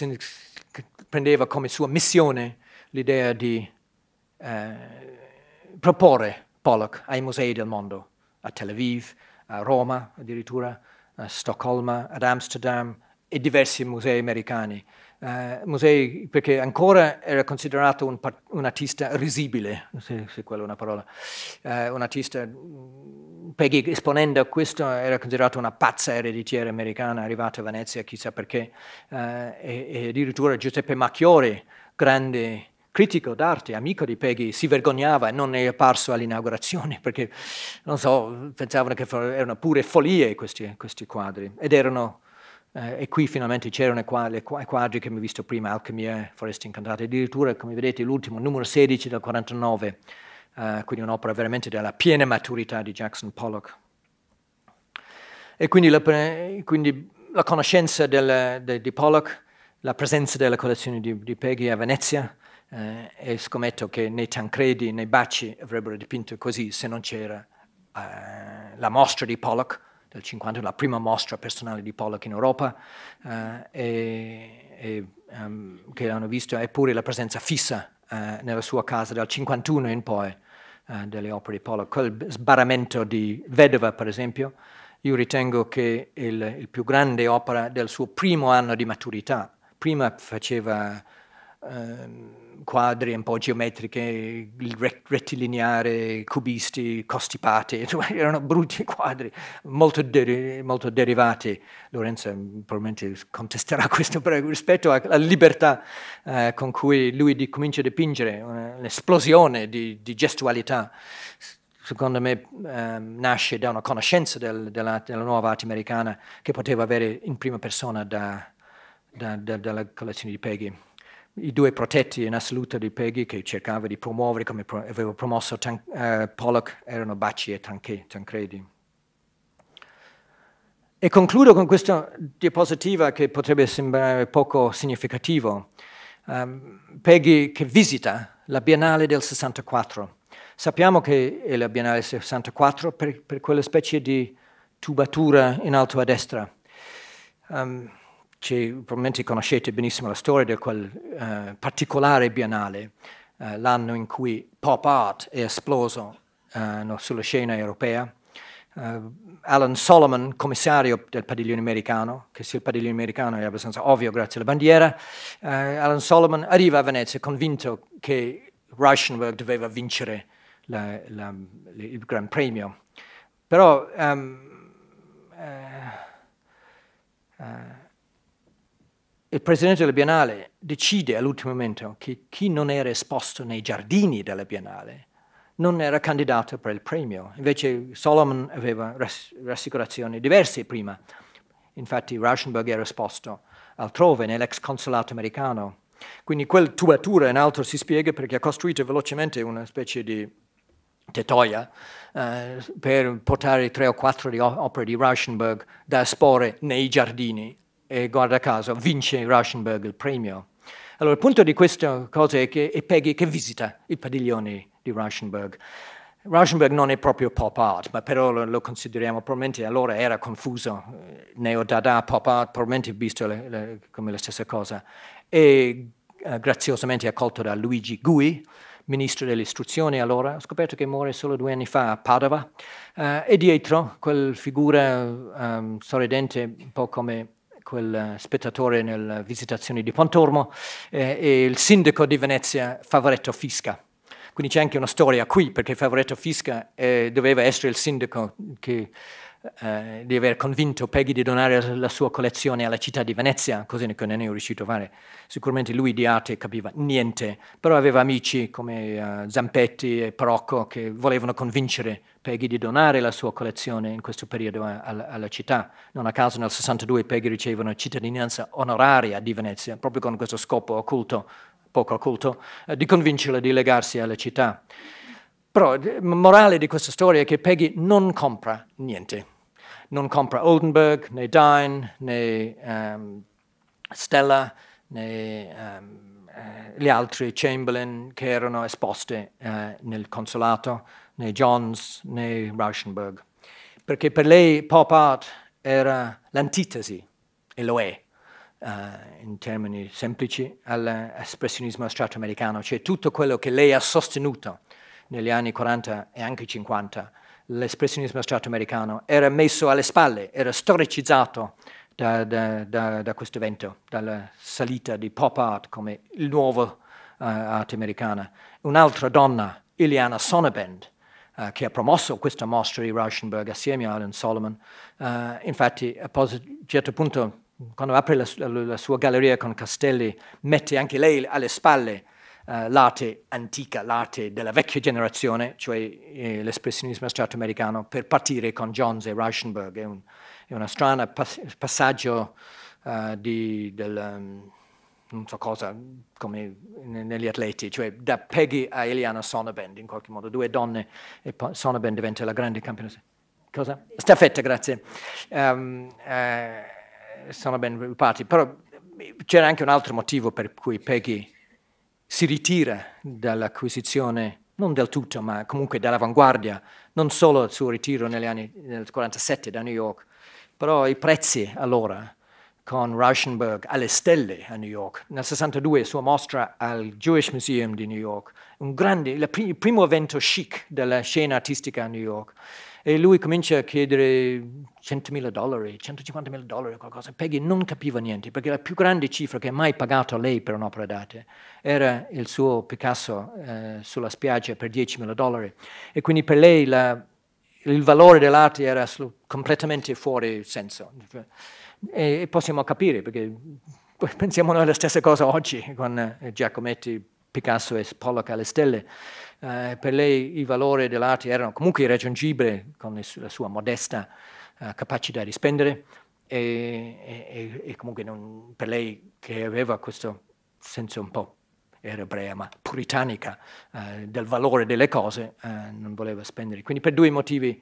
prendeva come sua missione l'idea di eh, proporre Pollock ai musei del mondo, a Tel Aviv, a Roma addirittura, a Stoccolma, ad Amsterdam e diversi musei americani eh, musei, perché ancora era considerato un, un artista risibile, se, se, quella è una parola, eh, un artista, mm, Peggy esponendo questo era considerato una pazza ereditiera americana arrivata a Venezia, chissà perché, eh, e, e, addirittura Giuseppe Macchiori, grande critico d'arte, amico di Peggy, si vergognava e non è apparso all'inaugurazione perché, non so, pensavano che erano pure follie questi, questi quadri ed erano eh, e qui finalmente c'erano i quadri che abbiamo visto prima, Alchemie, Foreste Incantate, addirittura come vedete l'ultimo, numero 16 del 49, eh, quindi un'opera veramente della piena maturità di Jackson Pollock. E quindi la, quindi la conoscenza del, de, di Pollock, la presenza della collezione di, di Peggy a Venezia, eh, e scommetto che né Tancredi né Baci avrebbero dipinto così se non c'era eh, la mostra di Pollock, del 50, la prima mostra personale di Pollock in Europa, eh, e, e, um, che hanno visto, eppure la presenza fissa eh, nella sua casa dal 51 in poi eh, delle opere di Pollock. Quel sbarramento di Vedova, per esempio, io ritengo che il, il più grande opera del suo primo anno di maturità. Prima faceva... Ehm, quadri un po' geometriche, rettilineare, cubisti, costipati, erano brutti quadri, molto, deri molto derivati. Lorenzo eh, probabilmente contesterà questo però rispetto alla libertà eh, con cui lui comincia a dipingere, un'esplosione di, di gestualità secondo me eh, nasce da una conoscenza del, della, della, nuova arte americana che poteva avere in prima persona da, da, da, dalla collezione di Peggy i due protetti in assoluto di Peggy che cercava di promuovere come pro aveva promosso Tan eh, Pollock erano Bacci e Tanche, Tancredi. E concludo con questa diapositiva che potrebbe sembrare poco significativo. Um, Peggy che visita la Biennale del 64. Sappiamo che è la Biennale del 64 per, per quella specie di tubatura in alto a destra. Um, c'è, probabilmente conoscete benissimo la storia di quel eh, particolare biennale, eh, l'anno in cui pop art è esploso eh, sulla scena europea. Eh, Alan Solomon, commissario del padiglione americano, che sia il padiglione americano è abbastanza ovvio grazie alla bandiera, eh, Alan Solomon arriva a Venezia convinto che Rauschenberg doveva vincere la, la, il Gran Premio. Però um, Uh, il presidente della Biennale decide all'ultimo momento che chi non era esposto nei giardini della Biennale non era candidato per il premio. Invece Solomon aveva rassicurazioni diverse prima. Infatti Rauschenberg era esposto altrove, nell'ex consolato americano. Quindi quel tubatura in alto si spiega perché ha costruito velocemente una specie di tettoia eh, per portare tre o quattro opere di Rauschenberg da esporre nei giardini e guarda caso vince Rauschenberg il premio. Allora, il punto di questa cosa è che è Peggy che visita il padiglione di Rauschenberg. Rauschenberg non è proprio pop art, ma però lo, consideriamo, probabilmente allora era confuso, eh, neo-dada, pop art, probabilmente visto le, le, come la stessa cosa. E eh, graziosamente accolto da Luigi Gui, ministro dell'istruzione allora, ho scoperto che muore solo due anni fa a Padova, eh, e dietro quella figura um, sorridente, un po' come quel eh, spettatore nella visitazione di Pontormo, eh, e il sindaco di Venezia Favoretto Fisca. Quindi c'è anche una storia qui, perché Favoretto Fisca eh, doveva essere il sindaco che eh, di aver convinto Peggy di donare la sua collezione alla città di Venezia, cose che non è riuscito a fare. Sicuramente lui di arte capiva niente, però aveva amici come eh, Zampetti e Procco che volevano convincere Peggy di donare la sua collezione in questo periodo eh, a, a, alla città. Non a caso nel 62 Peggy riceve una cittadinanza onoraria di Venezia, proprio con questo scopo occulto, poco occulto, eh, di convincerla di legarsi alla città. Però il eh, morale di questa storia è che Peggy non compra niente. Non compra Oldenburg, né Dine, né um, Stella, né um, gli altri Chamberlain che erano esposti eh, nel consolato, né Johns, né Rauschenberg. Perché per lei pop art era l'antitesi, e lo è, uh, in termini semplici, all'espressionismo strato-americano, cioè tutto quello che lei ha sostenuto negli anni 40 e anche 50 l'espressionismo strato americano era messo alle spalle, era storicizzato da, da, da, da questo evento, dalla salita di pop art come il nuovo uh, arte americana. Un'altra donna, Ileana Sonnebend, uh, che ha promosso questa mostra di Rauschenberg assieme a Alan Solomon, uh, infatti a un certo punto, quando apre la, la, la sua galleria con Castelli, mette anche lei alle spalle eh, l'arte antica, l'arte della vecchia generazione, cioè eh, l'espressionismo astratto americano, per partire con Jones e Rauschenberg. È un è uno strano pas- passaggio uh, di, del, um, non so cosa, come negli atleti, cioè da Peggy a Eliana Sonnabend in qualche modo, due donne e poi Sonnabend diventa la grande campionessa. Cosa? Staffetta, grazie. Um, eh, Sonnabend parti, però c'era anche un altro motivo per cui Peggy si ritira dall'acquisizione, non del tutto, ma comunque dall'avanguardia, non solo il suo ritiro negli anni nel 47 da New York, però i prezzi allora con Rauschenberg alle stelle a New York. Nel 62 sua mostra al Jewish Museum di New York, un grande, il primo evento chic della scena artistica a New York. E lui comincia a chiedere 100.000 dollari, 150.000 dollari, qualcosa. Peggy non capiva niente, perché la più grande cifra che mai pagato lei per un'opera d'arte era il suo Picasso eh, sulla spiaggia per 10.000 dollari. E quindi per lei la, il valore dell'arte era completamente fuori senso. E, e possiamo capire, perché pensiamo noi alla stessa cosa oggi con eh, Giacometti, Picasso e Pollock alle stelle eh, per lei i valori dell'arte erano comunque irraggiungibili con la sua modesta eh, capacità di spendere e, e, e comunque non, per lei che aveva questo senso un po' era ebrea ma puritanica eh, del valore delle cose, eh, non voleva spendere. Quindi per due motivi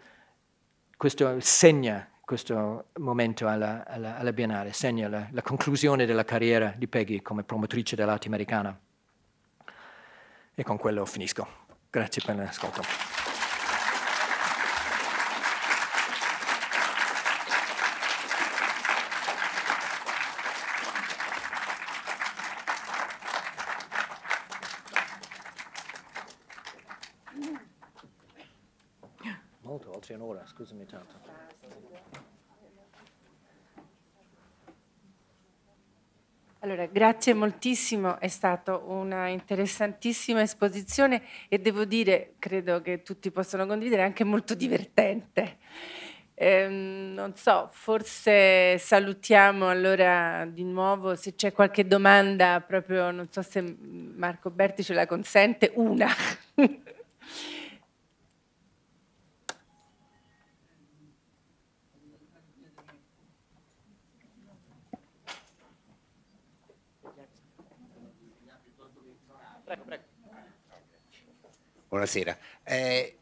questo segna questo momento alla, alla, alla Biennale, segna la, la, conclusione della carriera di Peggy come promotrice dell'arte americana. E con quello finisco. Grazie per l'ascolto. Molto, oltre un'ora, scusami tanto. Allora, grazie moltissimo, è stata una interessantissima esposizione e devo dire, credo che tutti possano condividere, anche molto divertente. Ehm, non so, forse salutiamo allora di nuovo se c'è qualche domanda, proprio non so se Marco Berti ce la consente, una. Prego, prego. Buonasera. Eh,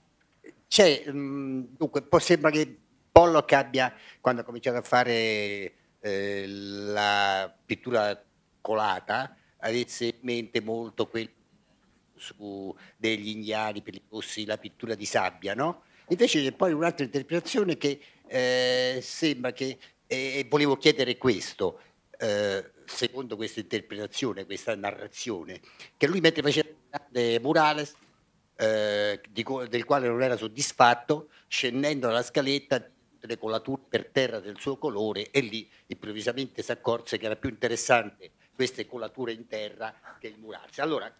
mm, dunque, può sembrare che Pollock abbia, quando ha cominciato a fare eh, la pittura colata, avesse in mente molto quello su degli indiani per i rossi, la pittura di sabbia, no? Invece c'è poi un'altra interpretazione che eh, sembra che, eh, e eh, volevo chiedere questo, eh, secondo questa interpretazione, questa narrazione, che lui mentre faceva grande murales, eh, di, del quale non era soddisfatto, scendendo dalla scaletta le colature per terra del suo colore e lì improvvisamente si accorse che era più interessante queste colature in terra che il murarsi. Allora,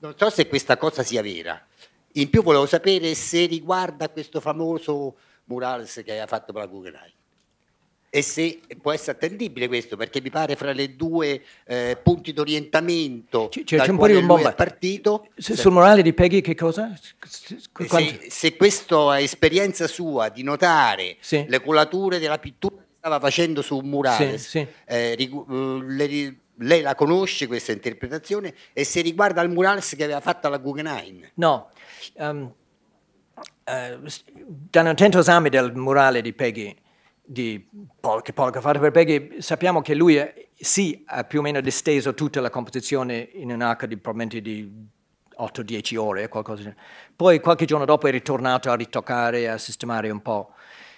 non so se questa cosa sia vera. In più volevo sapere se riguarda questo famoso murales che ha fatto per la Guggenheim. E se può essere attendibile questo, perché mi pare fra le due eh, punti d'orientamento c'è, c'è un po' di bomba. È partito. Se, se, sul morale di Peggy che cosa? Eh, se, se questa esperienza sua di notare sì. le colature della pittura che stava facendo su un murale, sì, sì. Eh, eh le, lei la conosce questa interpretazione e se riguarda il murale che aveva fatto alla Guggenheim? No. Um, ehm, uh, eh, danno un attento esame del murale di Peggy di Paul, che Paul ha fatto per Beghi, sappiamo che lui sì ha più o meno disteso tutta la composizione in un'arca di probabilmente di 8-10 ore, qualcosa. Poi qualche giorno dopo è ritornato a ritoccare, a sistemare un po'.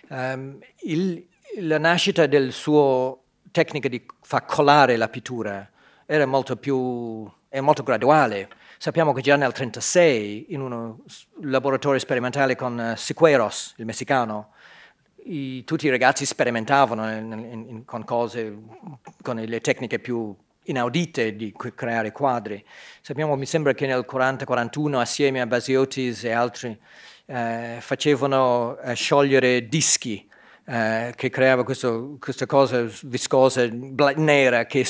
Um, il, la nascita del suo tecnica di far colare la pittura era molto più è molto graduale. Sappiamo che già nel 1936, in un laboratorio sperimentale con eh, Siqueiros, il messicano, i, tutti i ragazzi sperimentavano in, in, con cose, con le tecniche più inaudite di creare quadri. Sappiamo, mi sembra che nel 40-41 assieme a Basiotis e altri eh, facevano eh, sciogliere dischi eh, che creava questo, queste cose viscose, nere, che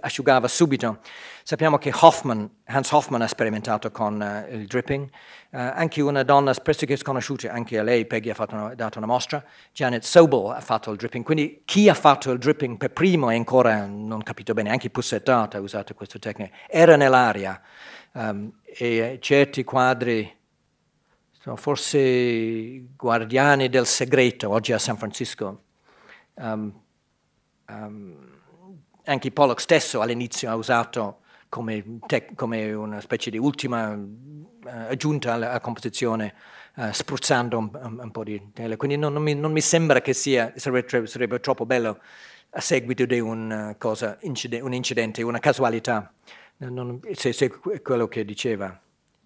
asciugava subito. Sappiamo che Hoffman, Hans Hoffman ha sperimentato con eh, il dripping, eh, anche una donna pressoché sconosciuta, anche a lei Peggy ha una, dato una mostra, Janet Sobel ha fatto il dripping, quindi chi ha fatto il dripping per primo e ancora non capito bene, anche Pussettata ha usato questa tecnica, era nell'aria um, e certi quadri sono forse guardiani del segreto oggi a San Francisco. Um, um, anche Pollock stesso all'inizio ha usato come, come, una specie di ultima uh, aggiunta alla, alla composizione, uh, spruzzando un, un, un, po' di tele. Quindi non, non, mi, non mi, sembra che sia, sarebbe, sarebbe, troppo bello a seguito di un, eh, cosa, incide, un incidente, una casualità. Non, se, se quello che diceva.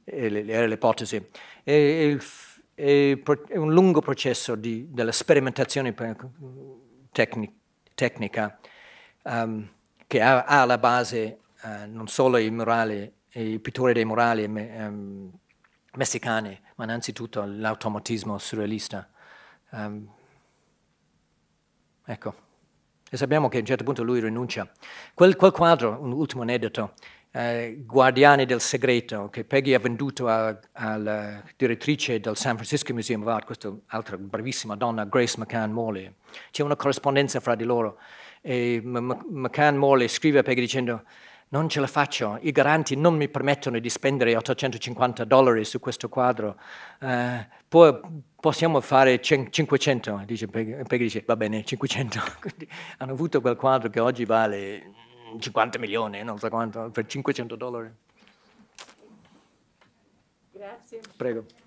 Eh, era l'ipotesi. E, e, e, un lungo processo di, della sperimentazione tecnic, tecnica um, che ha, ha, alla base uh, non solo i murali, i pittori dei murali um, ehm, messicani, ma innanzitutto l'automatismo surrealista. Um, ecco, e sappiamo che a un certo punto lui rinuncia. Quel, quel quadro, un ultimo aneddoto, eh, guardiani del Segreto che Peggy ha venduto alla direttrice del San Francisco Museum of Art, questa altra bravissima donna, Grace McCann Morley. C'è una corrispondenza fra di loro e McCann Morley scrive a Peggy dicendo non ce la faccio, i garanti non mi permettono di spendere 850 dollari su questo quadro, eh, poi possiamo fare 500, dice Peggy, Peggy dice va bene 500, hanno avuto quel quadro che oggi vale 50 mm, milioni, non so quanto, per 500 dollari. Grazie. Prego.